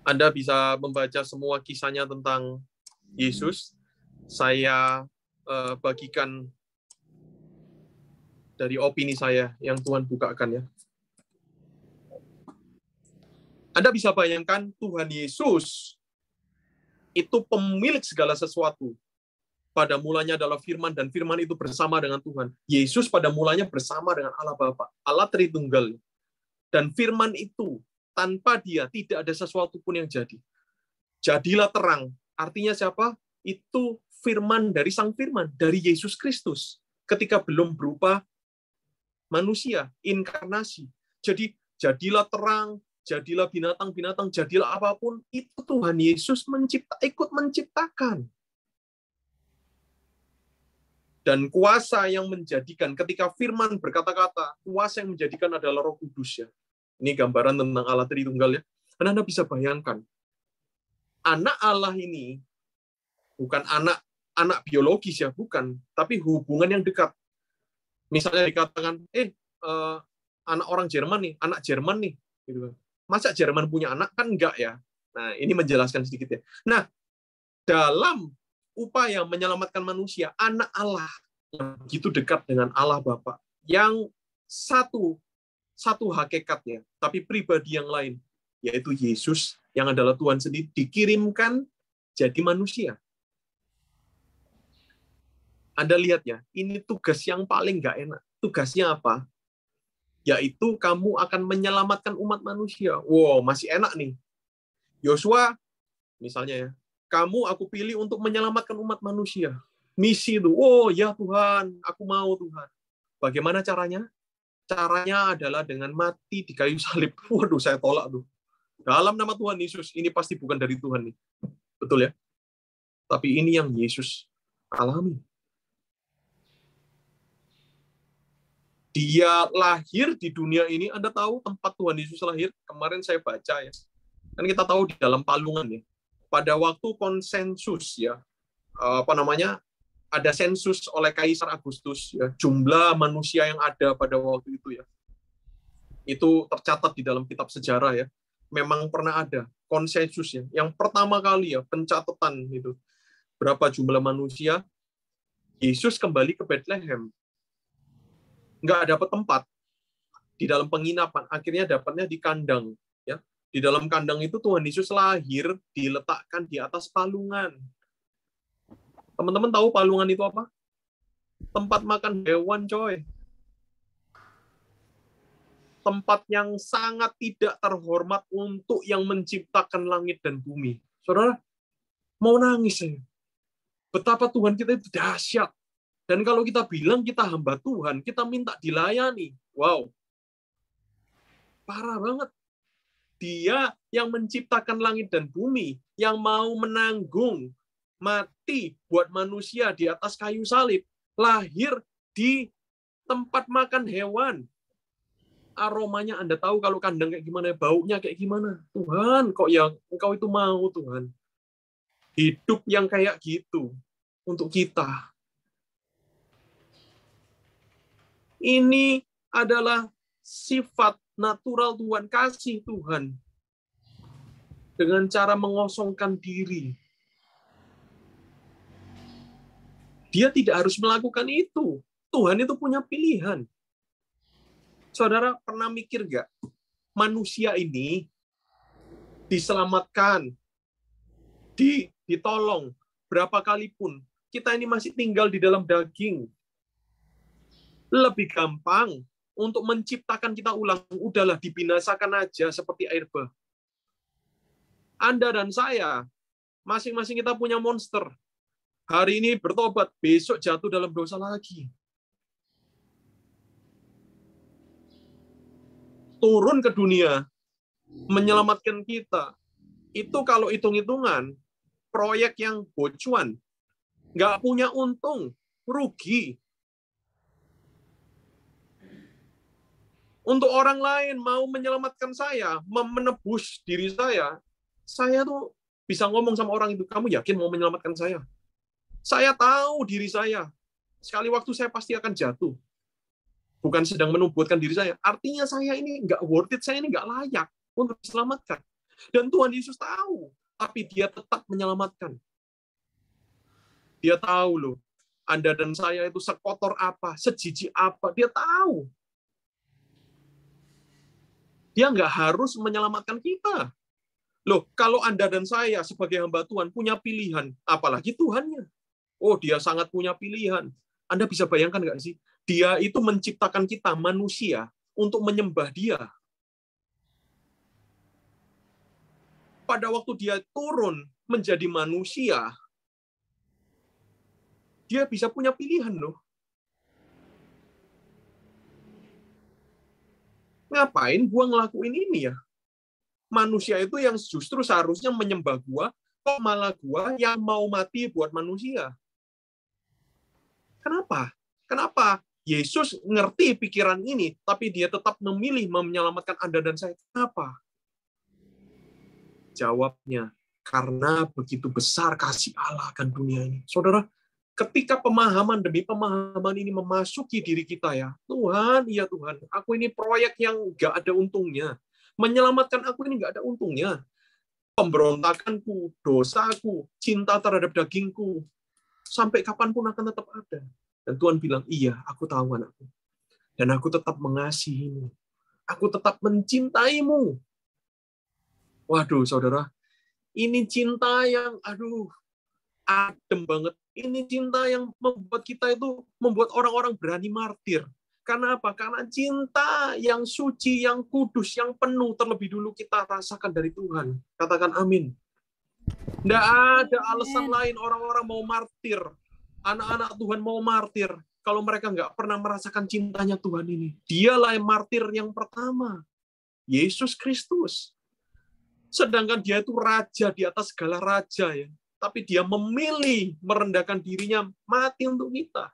Anda bisa membaca semua kisahnya tentang hmm. Yesus. Saya eh, bagikan dari opini saya yang Tuhan bukakan ya. Anda bisa bayangkan Tuhan Yesus itu pemilik segala sesuatu. Pada mulanya adalah firman dan firman itu bersama dengan Tuhan. Yesus pada mulanya bersama dengan Allah Bapa, Allah Tritunggal. Dan firman itu tanpa dia tidak ada sesuatu pun yang jadi. Jadilah terang. Artinya siapa? Itu firman dari Sang Firman, dari Yesus Kristus ketika belum berupa manusia, inkarnasi. Jadi jadilah terang, jadilah binatang-binatang, jadilah apapun, itu Tuhan Yesus mencipta, ikut menciptakan. Dan kuasa yang menjadikan, ketika firman berkata-kata, kuasa yang menjadikan adalah roh kudus ya. Ini gambaran tentang Allah Tritunggal ya. Anda bisa bayangkan, anak Allah ini bukan anak anak biologis ya, bukan, tapi hubungan yang dekat. Misalnya dikatakan, eh, eh anak orang Jerman nih, anak Jerman nih, gitu kan. Masa Jerman punya anak kan enggak ya? Nah, ini menjelaskan sedikit ya. Nah, dalam upaya menyelamatkan manusia, anak Allah yang begitu dekat dengan Allah Bapa, yang satu satu hakikatnya, tapi pribadi yang lain, yaitu Yesus yang adalah Tuhan sendiri, dikirimkan jadi manusia. Anda lihat ya, ini tugas yang paling nggak enak. Tugasnya apa? Yaitu kamu akan menyelamatkan umat manusia. Wow, masih enak nih. Yosua, misalnya ya, kamu aku pilih untuk menyelamatkan umat manusia. Misi itu, oh ya Tuhan, aku mau Tuhan. Bagaimana caranya? caranya adalah dengan mati di kayu salib. Waduh, saya tolak tuh. Dalam nama Tuhan Yesus, ini pasti bukan dari Tuhan nih. Betul ya? Tapi ini yang Yesus alami. Dia lahir di dunia ini, Anda tahu tempat Tuhan Yesus lahir? Kemarin saya baca ya. Kan kita tahu di dalam palungan ya. Pada waktu konsensus ya, apa namanya, ada sensus oleh Kaisar Agustus ya, jumlah manusia yang ada pada waktu itu ya. Itu tercatat di dalam kitab sejarah ya. Memang pernah ada konsensusnya. Yang pertama kali ya pencatatan itu berapa jumlah manusia Yesus kembali ke Bethlehem. Nggak dapat tempat di dalam penginapan, akhirnya dapatnya di kandang. Ya, di dalam kandang itu Tuhan Yesus lahir diletakkan di atas palungan Teman-teman tahu palungan itu apa? Tempat makan hewan, coy. Tempat yang sangat tidak terhormat untuk yang menciptakan langit dan bumi. Saudara, mau nangis ya Betapa Tuhan kita itu dahsyat. Dan kalau kita bilang kita hamba Tuhan, kita minta dilayani. Wow. Parah banget. Dia yang menciptakan langit dan bumi, yang mau menanggung mati buat manusia di atas kayu salib, lahir di tempat makan hewan. Aromanya Anda tahu kalau kandang kayak gimana, baunya kayak gimana. Tuhan, kok yang engkau itu mau Tuhan. Hidup yang kayak gitu untuk kita. Ini adalah sifat natural Tuhan, kasih Tuhan. Dengan cara mengosongkan diri, Dia tidak harus melakukan itu. Tuhan itu punya pilihan. Saudara pernah mikir gak? Manusia ini diselamatkan, di, ditolong berapa kalipun Kita ini masih tinggal di dalam daging. Lebih gampang untuk menciptakan kita ulang. Udahlah, dibinasakan aja seperti air bah. Anda dan saya, masing-masing kita punya monster. Hari ini bertobat, besok jatuh dalam dosa lagi. Turun ke dunia, menyelamatkan kita. Itu kalau hitung-hitungan, proyek yang bocuan. Nggak punya untung, rugi. Untuk orang lain mau menyelamatkan saya, menebus diri saya, saya tuh bisa ngomong sama orang itu, kamu yakin mau menyelamatkan saya? Saya tahu diri saya. Sekali waktu saya pasti akan jatuh. Bukan sedang menubuatkan diri saya. Artinya saya ini nggak worth it, saya ini nggak layak untuk diselamatkan. Dan Tuhan Yesus tahu, tapi dia tetap menyelamatkan. Dia tahu loh, Anda dan saya itu sekotor apa, sejiji apa, dia tahu. Dia nggak harus menyelamatkan kita. Loh, kalau Anda dan saya sebagai hamba Tuhan punya pilihan, apalagi Tuhannya. Oh, dia sangat punya pilihan. Anda bisa bayangkan nggak sih? Dia itu menciptakan kita manusia untuk menyembah dia. Pada waktu dia turun menjadi manusia, dia bisa punya pilihan loh. Ngapain gua ngelakuin ini ya? Manusia itu yang justru seharusnya menyembah gua, kok malah gua yang mau mati buat manusia. Kenapa? Kenapa? Yesus ngerti pikiran ini, tapi dia tetap memilih menyelamatkan Anda dan saya. Kenapa? Jawabnya, karena begitu besar kasih Allah akan dunia ini. Saudara, ketika pemahaman demi pemahaman ini memasuki diri kita ya, Tuhan, ya Tuhan, aku ini proyek yang gak ada untungnya. Menyelamatkan aku ini gak ada untungnya. Pemberontakanku, dosaku, cinta terhadap dagingku, sampai kapanpun akan tetap ada. Dan Tuhan bilang, iya, aku tahu anakku. Dan aku tetap mengasihimu. Aku tetap mencintaimu. Waduh, saudara, ini cinta yang, aduh, adem banget. Ini cinta yang membuat kita itu, membuat orang-orang berani martir. Karena apa? Karena cinta yang suci, yang kudus, yang penuh terlebih dulu kita rasakan dari Tuhan. Katakan amin. Tidak iya, ada iya, iya. alasan lain orang-orang mau martir. Anak-anak Tuhan mau martir. Kalau mereka nggak pernah merasakan cintanya Tuhan ini. Dialah yang martir yang pertama. Yesus Kristus. Sedangkan dia itu raja di atas segala raja ya. Tapi dia memilih merendahkan dirinya mati untuk kita.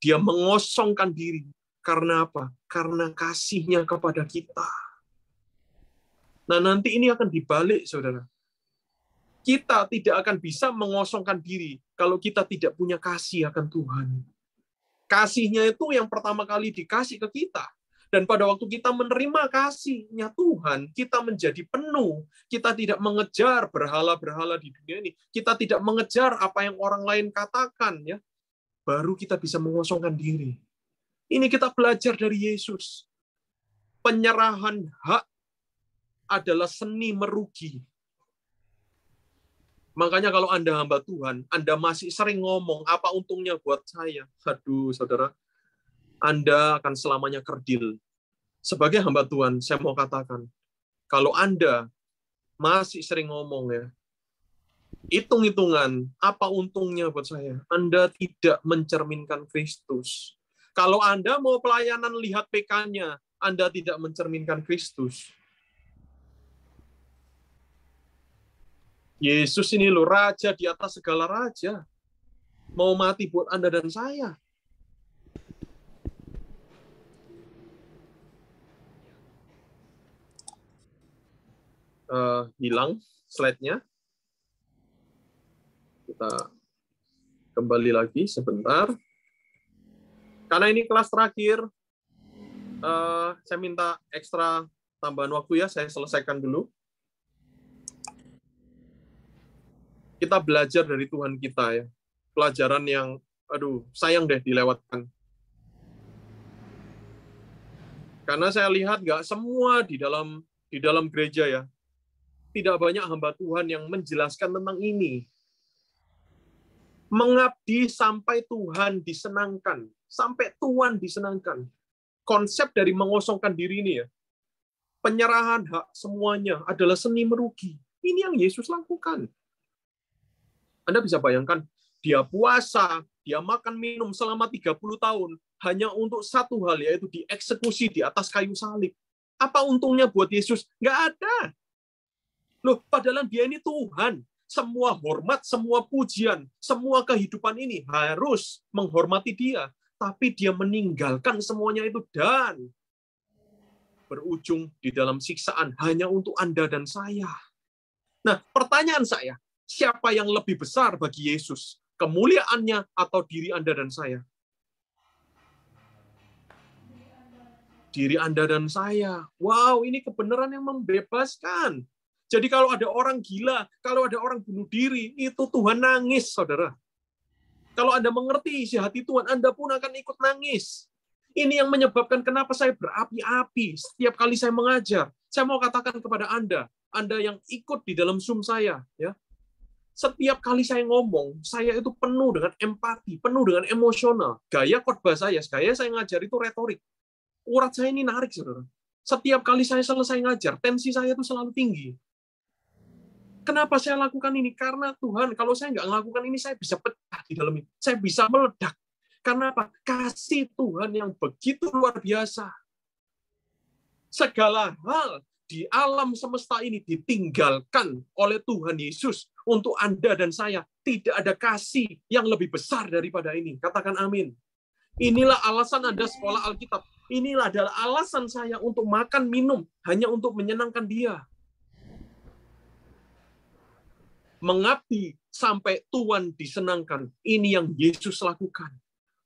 Dia mengosongkan diri. Karena apa? Karena kasihnya kepada kita. Nah nanti ini akan dibalik saudara kita tidak akan bisa mengosongkan diri kalau kita tidak punya kasih akan Tuhan. Kasihnya itu yang pertama kali dikasih ke kita. Dan pada waktu kita menerima kasihnya Tuhan, kita menjadi penuh. Kita tidak mengejar berhala-berhala di dunia ini. Kita tidak mengejar apa yang orang lain katakan. ya. Baru kita bisa mengosongkan diri. Ini kita belajar dari Yesus. Penyerahan hak adalah seni merugi Makanya kalau Anda hamba Tuhan, Anda masih sering ngomong, apa untungnya buat saya? Aduh, saudara, Anda akan selamanya kerdil. Sebagai hamba Tuhan, saya mau katakan, kalau Anda masih sering ngomong ya, hitung-hitungan, apa untungnya buat saya? Anda tidak mencerminkan Kristus. Kalau Anda mau pelayanan lihat PK-nya, Anda tidak mencerminkan Kristus. Yesus ini loh raja di atas segala raja. Mau mati buat Anda dan saya. Uh, hilang slide-nya. Kita kembali lagi sebentar. Karena ini kelas terakhir, uh, saya minta ekstra tambahan waktu ya, saya selesaikan dulu. kita belajar dari Tuhan kita ya. Pelajaran yang aduh, sayang deh dilewatkan. Karena saya lihat nggak semua di dalam di dalam gereja ya. Tidak banyak hamba Tuhan yang menjelaskan tentang ini. Mengabdi sampai Tuhan disenangkan, sampai Tuhan disenangkan. Konsep dari mengosongkan diri ini ya. Penyerahan hak semuanya adalah seni merugi. Ini yang Yesus lakukan. Anda bisa bayangkan dia puasa, dia makan minum selama 30 tahun hanya untuk satu hal yaitu dieksekusi di atas kayu salib. Apa untungnya buat Yesus? Nggak ada. Loh, padahal dia ini Tuhan. Semua hormat, semua pujian, semua kehidupan ini harus menghormati dia. Tapi dia meninggalkan semuanya itu dan berujung di dalam siksaan hanya untuk Anda dan saya. Nah, pertanyaan saya, siapa yang lebih besar bagi Yesus, kemuliaannya atau diri Anda dan saya? Diri Anda dan saya. Wow, ini kebenaran yang membebaskan. Jadi kalau ada orang gila, kalau ada orang bunuh diri, itu Tuhan nangis, saudara. Kalau Anda mengerti isi hati Tuhan, Anda pun akan ikut nangis. Ini yang menyebabkan kenapa saya berapi-api setiap kali saya mengajar. Saya mau katakan kepada Anda, Anda yang ikut di dalam sum saya, ya setiap kali saya ngomong, saya itu penuh dengan empati, penuh dengan emosional. Gaya khotbah saya, gaya saya ngajar itu retorik. Urat saya ini narik, saudara. Setiap kali saya selesai ngajar, tensi saya itu selalu tinggi. Kenapa saya lakukan ini? Karena Tuhan, kalau saya nggak melakukan ini, saya bisa pecah di dalam ini. Saya bisa meledak. Karena apa? Kasih Tuhan yang begitu luar biasa. Segala hal di alam semesta ini ditinggalkan oleh Tuhan Yesus untuk Anda dan saya. Tidak ada kasih yang lebih besar daripada ini. Katakan amin. Inilah alasan Anda sekolah Alkitab. Inilah adalah alasan saya untuk makan minum hanya untuk menyenangkan dia. Mengabdi sampai Tuhan disenangkan. Ini yang Yesus lakukan.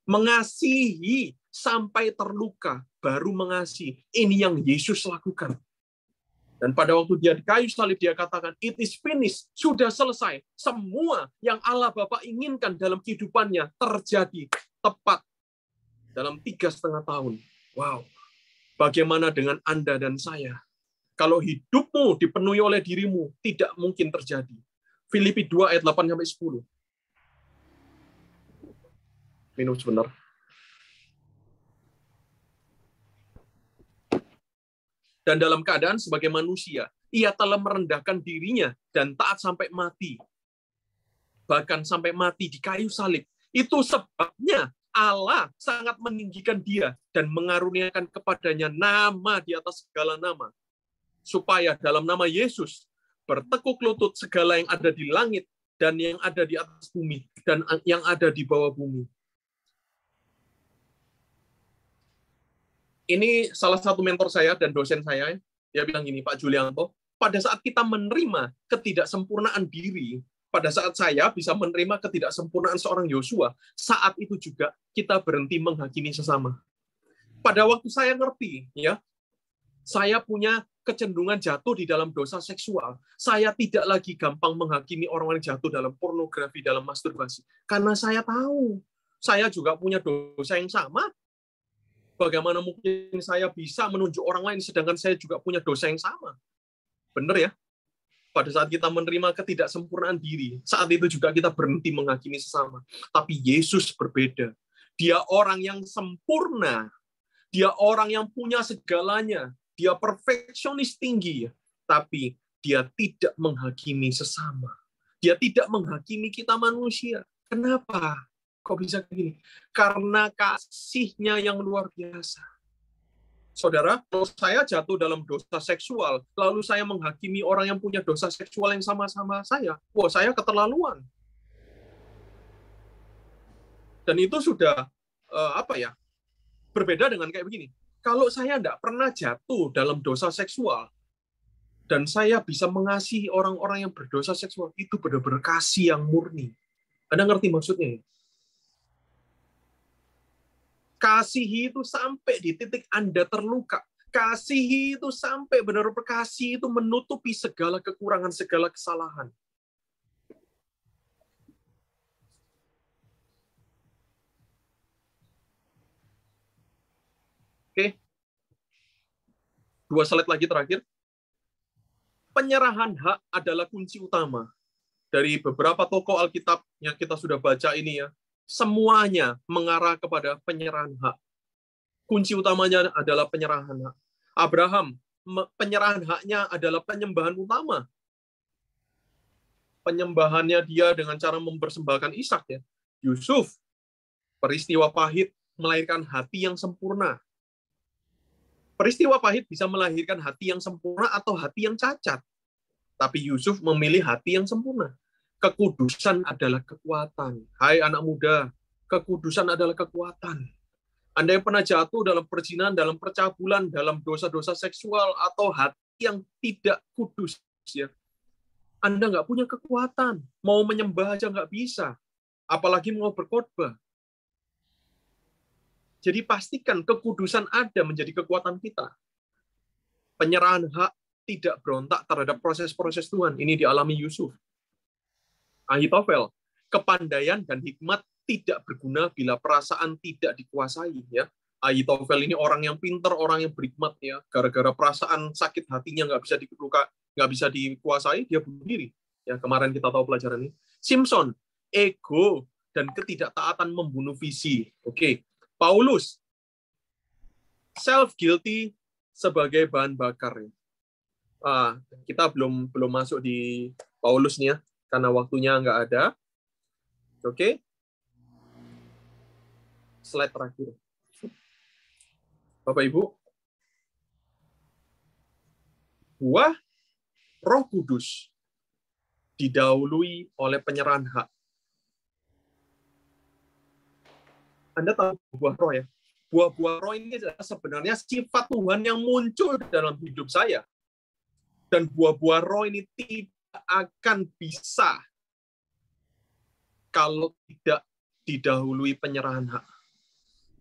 Mengasihi sampai terluka baru mengasihi. Ini yang Yesus lakukan. Dan pada waktu dia di kayu salib, dia katakan, it is finished, sudah selesai. Semua yang Allah Bapak inginkan dalam kehidupannya terjadi tepat dalam tiga setengah tahun. Wow, bagaimana dengan Anda dan saya? Kalau hidupmu dipenuhi oleh dirimu, tidak mungkin terjadi. Filipi 2 ayat 8 sampai 10. Minum sebentar. dan dalam keadaan sebagai manusia, ia telah merendahkan dirinya dan taat sampai mati. Bahkan sampai mati di kayu salib. Itu sebabnya Allah sangat meninggikan dia dan mengaruniakan kepadanya nama di atas segala nama. Supaya dalam nama Yesus bertekuk lutut segala yang ada di langit dan yang ada di atas bumi dan yang ada di bawah bumi Ini salah satu mentor saya dan dosen saya, dia bilang gini, Pak Julianto, pada saat kita menerima ketidaksempurnaan diri, pada saat saya bisa menerima ketidaksempurnaan seorang Yosua, saat itu juga kita berhenti menghakimi sesama. Pada waktu saya ngerti, ya, saya punya kecenderungan jatuh di dalam dosa seksual. Saya tidak lagi gampang menghakimi orang-orang yang jatuh dalam pornografi, dalam masturbasi. Karena saya tahu, saya juga punya dosa yang sama, Bagaimana mungkin saya bisa menunjuk orang lain sedangkan saya juga punya dosa yang sama? Benar ya? Pada saat kita menerima ketidaksempurnaan diri, saat itu juga kita berhenti menghakimi sesama. Tapi Yesus berbeda. Dia orang yang sempurna. Dia orang yang punya segalanya. Dia perfeksionis tinggi. Tapi dia tidak menghakimi sesama. Dia tidak menghakimi kita manusia. Kenapa? Kok bisa begini? Karena kasihnya yang luar biasa. Saudara, kalau saya jatuh dalam dosa seksual, lalu saya menghakimi orang yang punya dosa seksual yang sama-sama saya, wah saya keterlaluan. Dan itu sudah uh, apa ya? Berbeda dengan kayak begini. Kalau saya tidak pernah jatuh dalam dosa seksual, dan saya bisa mengasihi orang-orang yang berdosa seksual itu benar-benar kasih yang murni. Anda ngerti maksudnya? Ya? Kasihi itu sampai di titik Anda terluka. Kasihi itu sampai benar benar kasih itu menutupi segala kekurangan, segala kesalahan. Oke. Dua slide lagi terakhir. Penyerahan hak adalah kunci utama dari beberapa tokoh Alkitab yang kita sudah baca ini ya semuanya mengarah kepada penyerahan hak. Kunci utamanya adalah penyerahan hak. Abraham, penyerahan haknya adalah penyembahan utama. Penyembahannya dia dengan cara mempersembahkan Ishak ya. Yusuf, peristiwa pahit melahirkan hati yang sempurna. Peristiwa pahit bisa melahirkan hati yang sempurna atau hati yang cacat. Tapi Yusuf memilih hati yang sempurna. Kekudusan adalah kekuatan. Hai anak muda, kekudusan adalah kekuatan. Anda yang pernah jatuh dalam perzinahan, dalam percabulan, dalam dosa-dosa seksual, atau hati yang tidak kudus, ya, Anda nggak punya kekuatan. Mau menyembah aja nggak bisa. Apalagi mau berkhotbah. Jadi pastikan kekudusan ada menjadi kekuatan kita. Penyerahan hak tidak berontak terhadap proses-proses Tuhan. Ini dialami Yusuf. Ahitofel, kepandaian dan hikmat tidak berguna bila perasaan tidak dikuasai ya. Ahitofel ini orang yang pinter, orang yang berhikmat ya. Gara-gara perasaan sakit hatinya nggak bisa dikeluka, nggak bisa dikuasai, dia bunuh diri. Ya kemarin kita tahu pelajaran ini. Simpson, ego dan ketidaktaatan membunuh visi. Oke, okay. Paulus, self guilty sebagai bahan bakar. Ah, kita belum belum masuk di Paulus nih ya karena waktunya nggak ada. Oke. Okay? Slide terakhir. Bapak Ibu, buah Roh Kudus didahului oleh penyerahan hak. Anda tahu buah roh ya? Buah-buah roh ini adalah sebenarnya sifat Tuhan yang muncul dalam hidup saya. Dan buah-buah roh ini tidak akan bisa kalau tidak didahului penyerahan hak.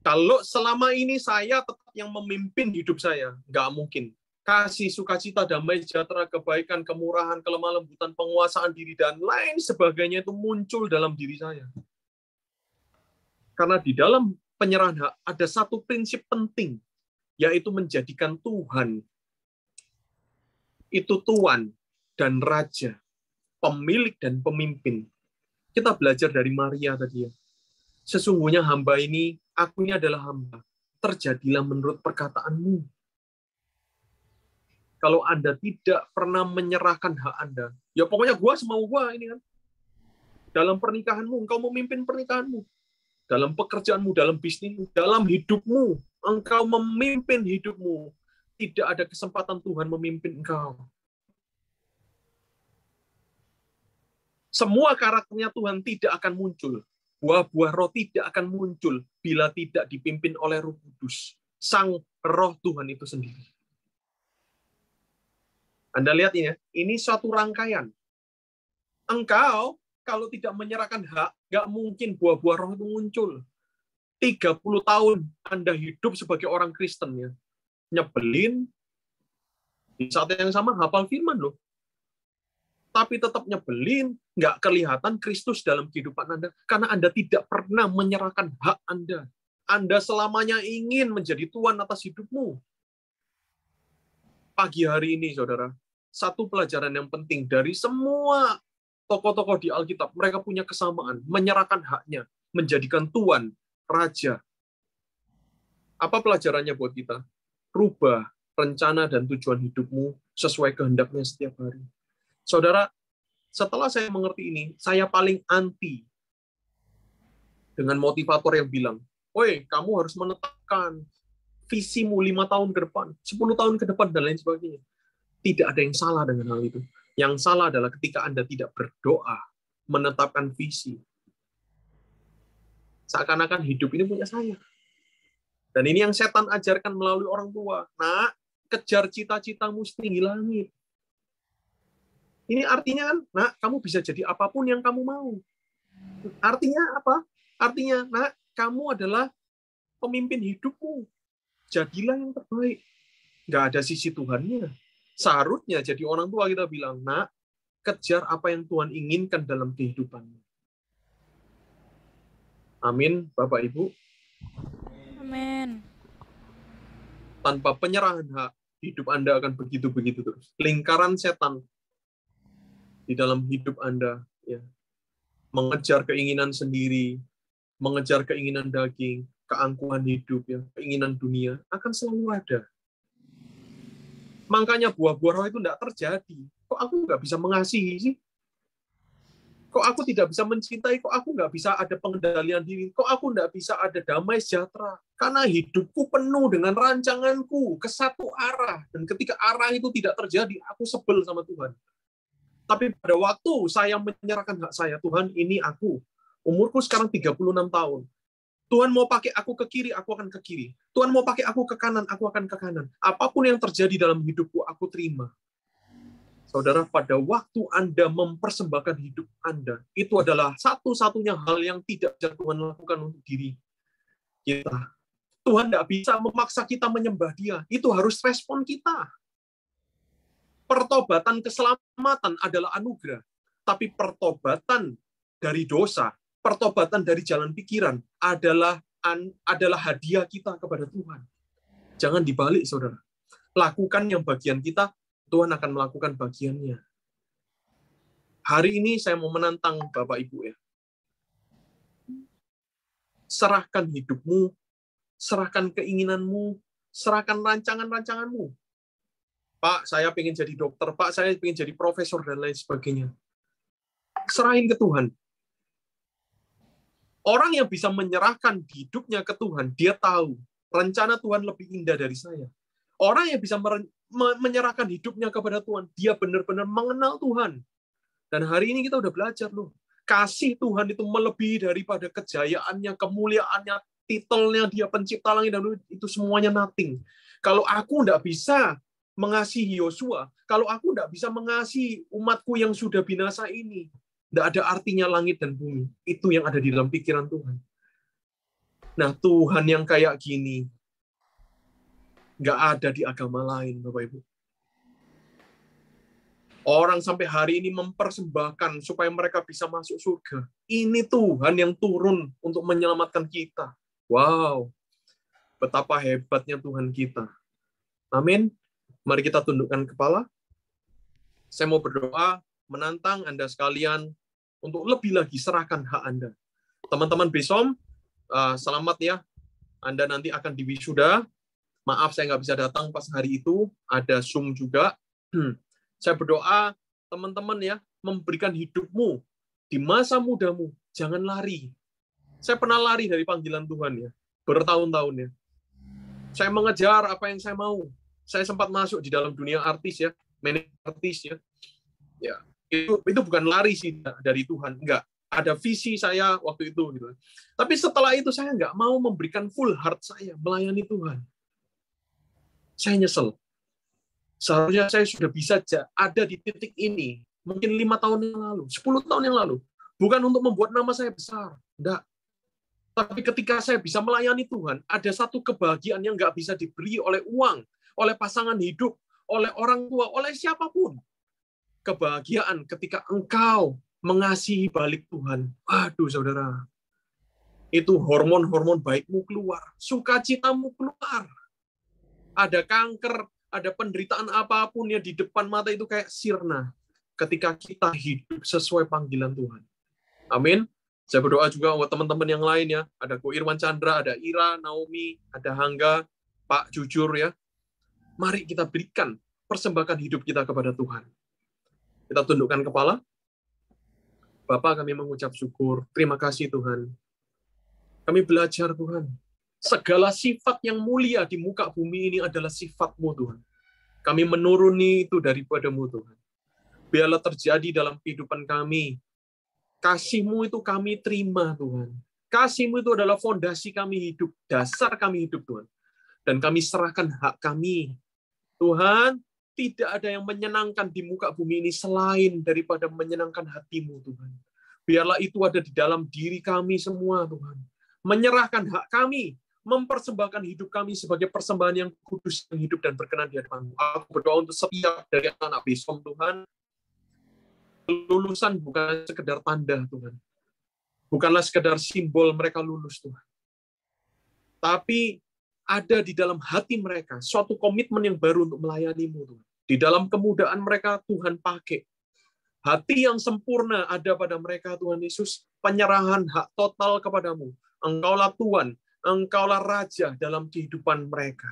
Kalau selama ini saya tetap yang memimpin hidup saya, nggak mungkin. Kasih, sukacita, damai, sejahtera, kebaikan, kemurahan, kelemah lembutan, penguasaan diri, dan lain sebagainya itu muncul dalam diri saya. Karena di dalam penyerahan hak ada satu prinsip penting, yaitu menjadikan Tuhan itu Tuhan dan raja, pemilik dan pemimpin. Kita belajar dari Maria tadi ya. Sesungguhnya hamba ini, aku ini adalah hamba. Terjadilah menurut perkataanmu. Kalau Anda tidak pernah menyerahkan hak Anda, ya pokoknya gua semau gua ini kan. Dalam pernikahanmu, engkau memimpin pernikahanmu. Dalam pekerjaanmu, dalam bisnismu, dalam hidupmu, engkau memimpin hidupmu. Tidak ada kesempatan Tuhan memimpin engkau Semua karakternya Tuhan tidak akan muncul. Buah-buah roh tidak akan muncul bila tidak dipimpin oleh roh kudus. Sang roh Tuhan itu sendiri. Anda lihat ini ya, ini suatu rangkaian. Engkau kalau tidak menyerahkan hak, nggak mungkin buah-buah roh itu muncul. 30 tahun Anda hidup sebagai orang Kristen ya. Nyebelin, di saat yang sama hafal firman loh tapi tetap nyebelin, nggak kelihatan Kristus dalam kehidupan Anda, karena Anda tidak pernah menyerahkan hak Anda. Anda selamanya ingin menjadi tuan atas hidupmu. Pagi hari ini, saudara, satu pelajaran yang penting dari semua tokoh-tokoh di Alkitab, mereka punya kesamaan, menyerahkan haknya, menjadikan tuan Raja. Apa pelajarannya buat kita? Rubah rencana dan tujuan hidupmu sesuai kehendaknya setiap hari. Saudara, setelah saya mengerti ini, saya paling anti dengan motivator yang bilang, woi kamu harus menetapkan visimu lima tahun ke depan, 10 tahun ke depan, dan lain sebagainya. Tidak ada yang salah dengan hal itu. Yang salah adalah ketika Anda tidak berdoa, menetapkan visi. Seakan-akan hidup ini punya saya. Dan ini yang setan ajarkan melalui orang tua. Nak, kejar cita-citamu setinggi langit. Ini artinya kan, nak, kamu bisa jadi apapun yang kamu mau. Artinya apa? Artinya, nak, kamu adalah pemimpin hidupmu. Jadilah yang terbaik. Nggak ada sisi Tuhannya. Seharusnya jadi orang tua kita bilang, nak, kejar apa yang Tuhan inginkan dalam kehidupanmu. Amin, Bapak Ibu. Amin. Tanpa penyerahan hak, hidup Anda akan begitu-begitu terus. Lingkaran setan di dalam hidup Anda ya. Mengejar keinginan sendiri, mengejar keinginan daging, keangkuhan hidup ya, keinginan dunia akan selalu ada. Makanya buah-buah roh itu tidak terjadi. Kok aku nggak bisa mengasihi sih? Kok aku tidak bisa mencintai? Kok aku nggak bisa ada pengendalian diri? Kok aku nggak bisa ada damai sejahtera? Karena hidupku penuh dengan rancanganku ke satu arah. Dan ketika arah itu tidak terjadi, aku sebel sama Tuhan. Tapi pada waktu saya menyerahkan hak saya, Tuhan ini aku. Umurku sekarang 36 tahun. Tuhan mau pakai aku ke kiri, aku akan ke kiri. Tuhan mau pakai aku ke kanan, aku akan ke kanan. Apapun yang terjadi dalam hidupku, aku terima. Saudara, pada waktu Anda mempersembahkan hidup Anda, itu adalah satu-satunya hal yang tidak bisa Tuhan lakukan untuk diri kita. Tuhan tidak bisa memaksa kita menyembah Dia. Itu harus respon kita. Pertobatan keselamatan adalah anugerah, tapi pertobatan dari dosa, pertobatan dari jalan pikiran adalah an, adalah hadiah kita kepada Tuhan. Jangan dibalik, saudara. Lakukan yang bagian kita, Tuhan akan melakukan bagiannya. Hari ini saya mau menantang Bapak Ibu ya. Serahkan hidupmu, serahkan keinginanmu, serahkan rancangan-rancanganmu Pak, saya ingin jadi dokter, Pak, saya ingin jadi profesor, dan lain sebagainya. Serahin ke Tuhan. Orang yang bisa menyerahkan hidupnya ke Tuhan, dia tahu rencana Tuhan lebih indah dari saya. Orang yang bisa menyerahkan hidupnya kepada Tuhan, dia benar-benar mengenal Tuhan. Dan hari ini kita udah belajar loh, kasih Tuhan itu melebihi daripada kejayaannya, kemuliaannya, titelnya, dia pencipta langit dan itu semuanya nothing. Kalau aku nggak bisa mengasihi Yosua kalau aku tidak bisa mengasihi umatku yang sudah binasa ini? Tidak ada artinya langit dan bumi. Itu yang ada di dalam pikiran Tuhan. Nah Tuhan yang kayak gini nggak ada di agama lain, Bapak Ibu. Orang sampai hari ini mempersembahkan supaya mereka bisa masuk surga. Ini Tuhan yang turun untuk menyelamatkan kita. Wow, betapa hebatnya Tuhan kita. Amin. Mari kita tundukkan kepala. Saya mau berdoa menantang Anda sekalian untuk lebih lagi serahkan hak Anda. Teman-teman Besom, eh, selamat ya. Anda nanti akan diwisuda. Maaf saya nggak bisa datang pas hari itu, ada Zoom juga. saya berdoa teman-teman ya, memberikan hidupmu di masa mudamu, jangan lari. Saya pernah lari dari panggilan Tuhan ya, bertahun-tahun ya. Saya mengejar apa yang saya mau, saya sempat masuk di dalam dunia artis ya, manajer artis ya. Ya, itu itu bukan lari sih dari Tuhan, enggak. Ada visi saya waktu itu gitu. Tapi setelah itu saya enggak mau memberikan full heart saya melayani Tuhan. Saya nyesel. Seharusnya saya sudah bisa ada di titik ini. Mungkin lima tahun yang lalu, sepuluh tahun yang lalu. Bukan untuk membuat nama saya besar. Enggak. Tapi ketika saya bisa melayani Tuhan, ada satu kebahagiaan yang nggak bisa diberi oleh uang, oleh pasangan hidup, oleh orang tua, oleh siapapun. Kebahagiaan ketika engkau mengasihi balik Tuhan. Aduh, saudara. Itu hormon-hormon baikmu keluar. Sukacitamu keluar. Ada kanker, ada penderitaan apapun ya di depan mata itu kayak sirna. Ketika kita hidup sesuai panggilan Tuhan. Amin. Saya berdoa juga buat teman-teman yang lain ya. Ada Ko Irwan Chandra, ada Ira, Naomi, ada Hangga, Pak Jujur ya. Mari kita berikan, persembahkan hidup kita kepada Tuhan. Kita tundukkan kepala. Bapak kami mengucap syukur. Terima kasih Tuhan. Kami belajar Tuhan. Segala sifat yang mulia di muka bumi ini adalah sifatmu Tuhan. Kami menuruni itu daripadamu Tuhan. Biarlah terjadi dalam kehidupan kami. Kasihmu itu kami terima Tuhan. Kasihmu itu adalah fondasi kami hidup, dasar kami hidup Tuhan. Dan kami serahkan hak kami Tuhan, tidak ada yang menyenangkan di muka bumi ini selain daripada menyenangkan hatimu, Tuhan. Biarlah itu ada di dalam diri kami semua, Tuhan. Menyerahkan hak kami, mempersembahkan hidup kami sebagai persembahan yang kudus, yang hidup dan berkenan di hadapanmu. Aku berdoa untuk setiap dari anak besok, Tuhan. Lulusan bukan sekedar tanda, Tuhan. Bukanlah sekedar simbol mereka lulus, Tuhan. Tapi ada di dalam hati mereka suatu komitmen yang baru untuk melayanimu Tuhan. Di dalam kemudaan mereka Tuhan pakai. Hati yang sempurna ada pada mereka Tuhan Yesus, penyerahan hak total kepadamu. Engkaulah Tuhan, engkaulah raja dalam kehidupan mereka.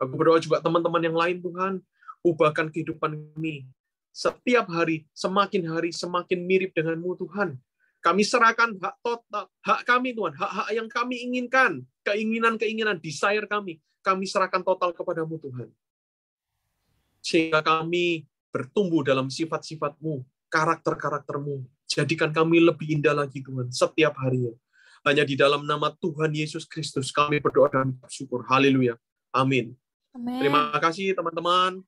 Aku berdoa juga teman-teman yang lain Tuhan, ubahkan kehidupan ini Setiap hari, semakin hari, semakin mirip denganmu Tuhan. Kami serahkan hak total, hak kami Tuhan, hak-hak yang kami inginkan, keinginan-keinginan, desire kami, kami serahkan total kepadamu Tuhan. Sehingga kami bertumbuh dalam sifat-sifatmu, karakter-karaktermu. Jadikan kami lebih indah lagi Tuhan setiap hari. Hanya di dalam nama Tuhan Yesus Kristus kami berdoa dan bersyukur. Haleluya. Amin. Amin. Terima kasih teman-teman.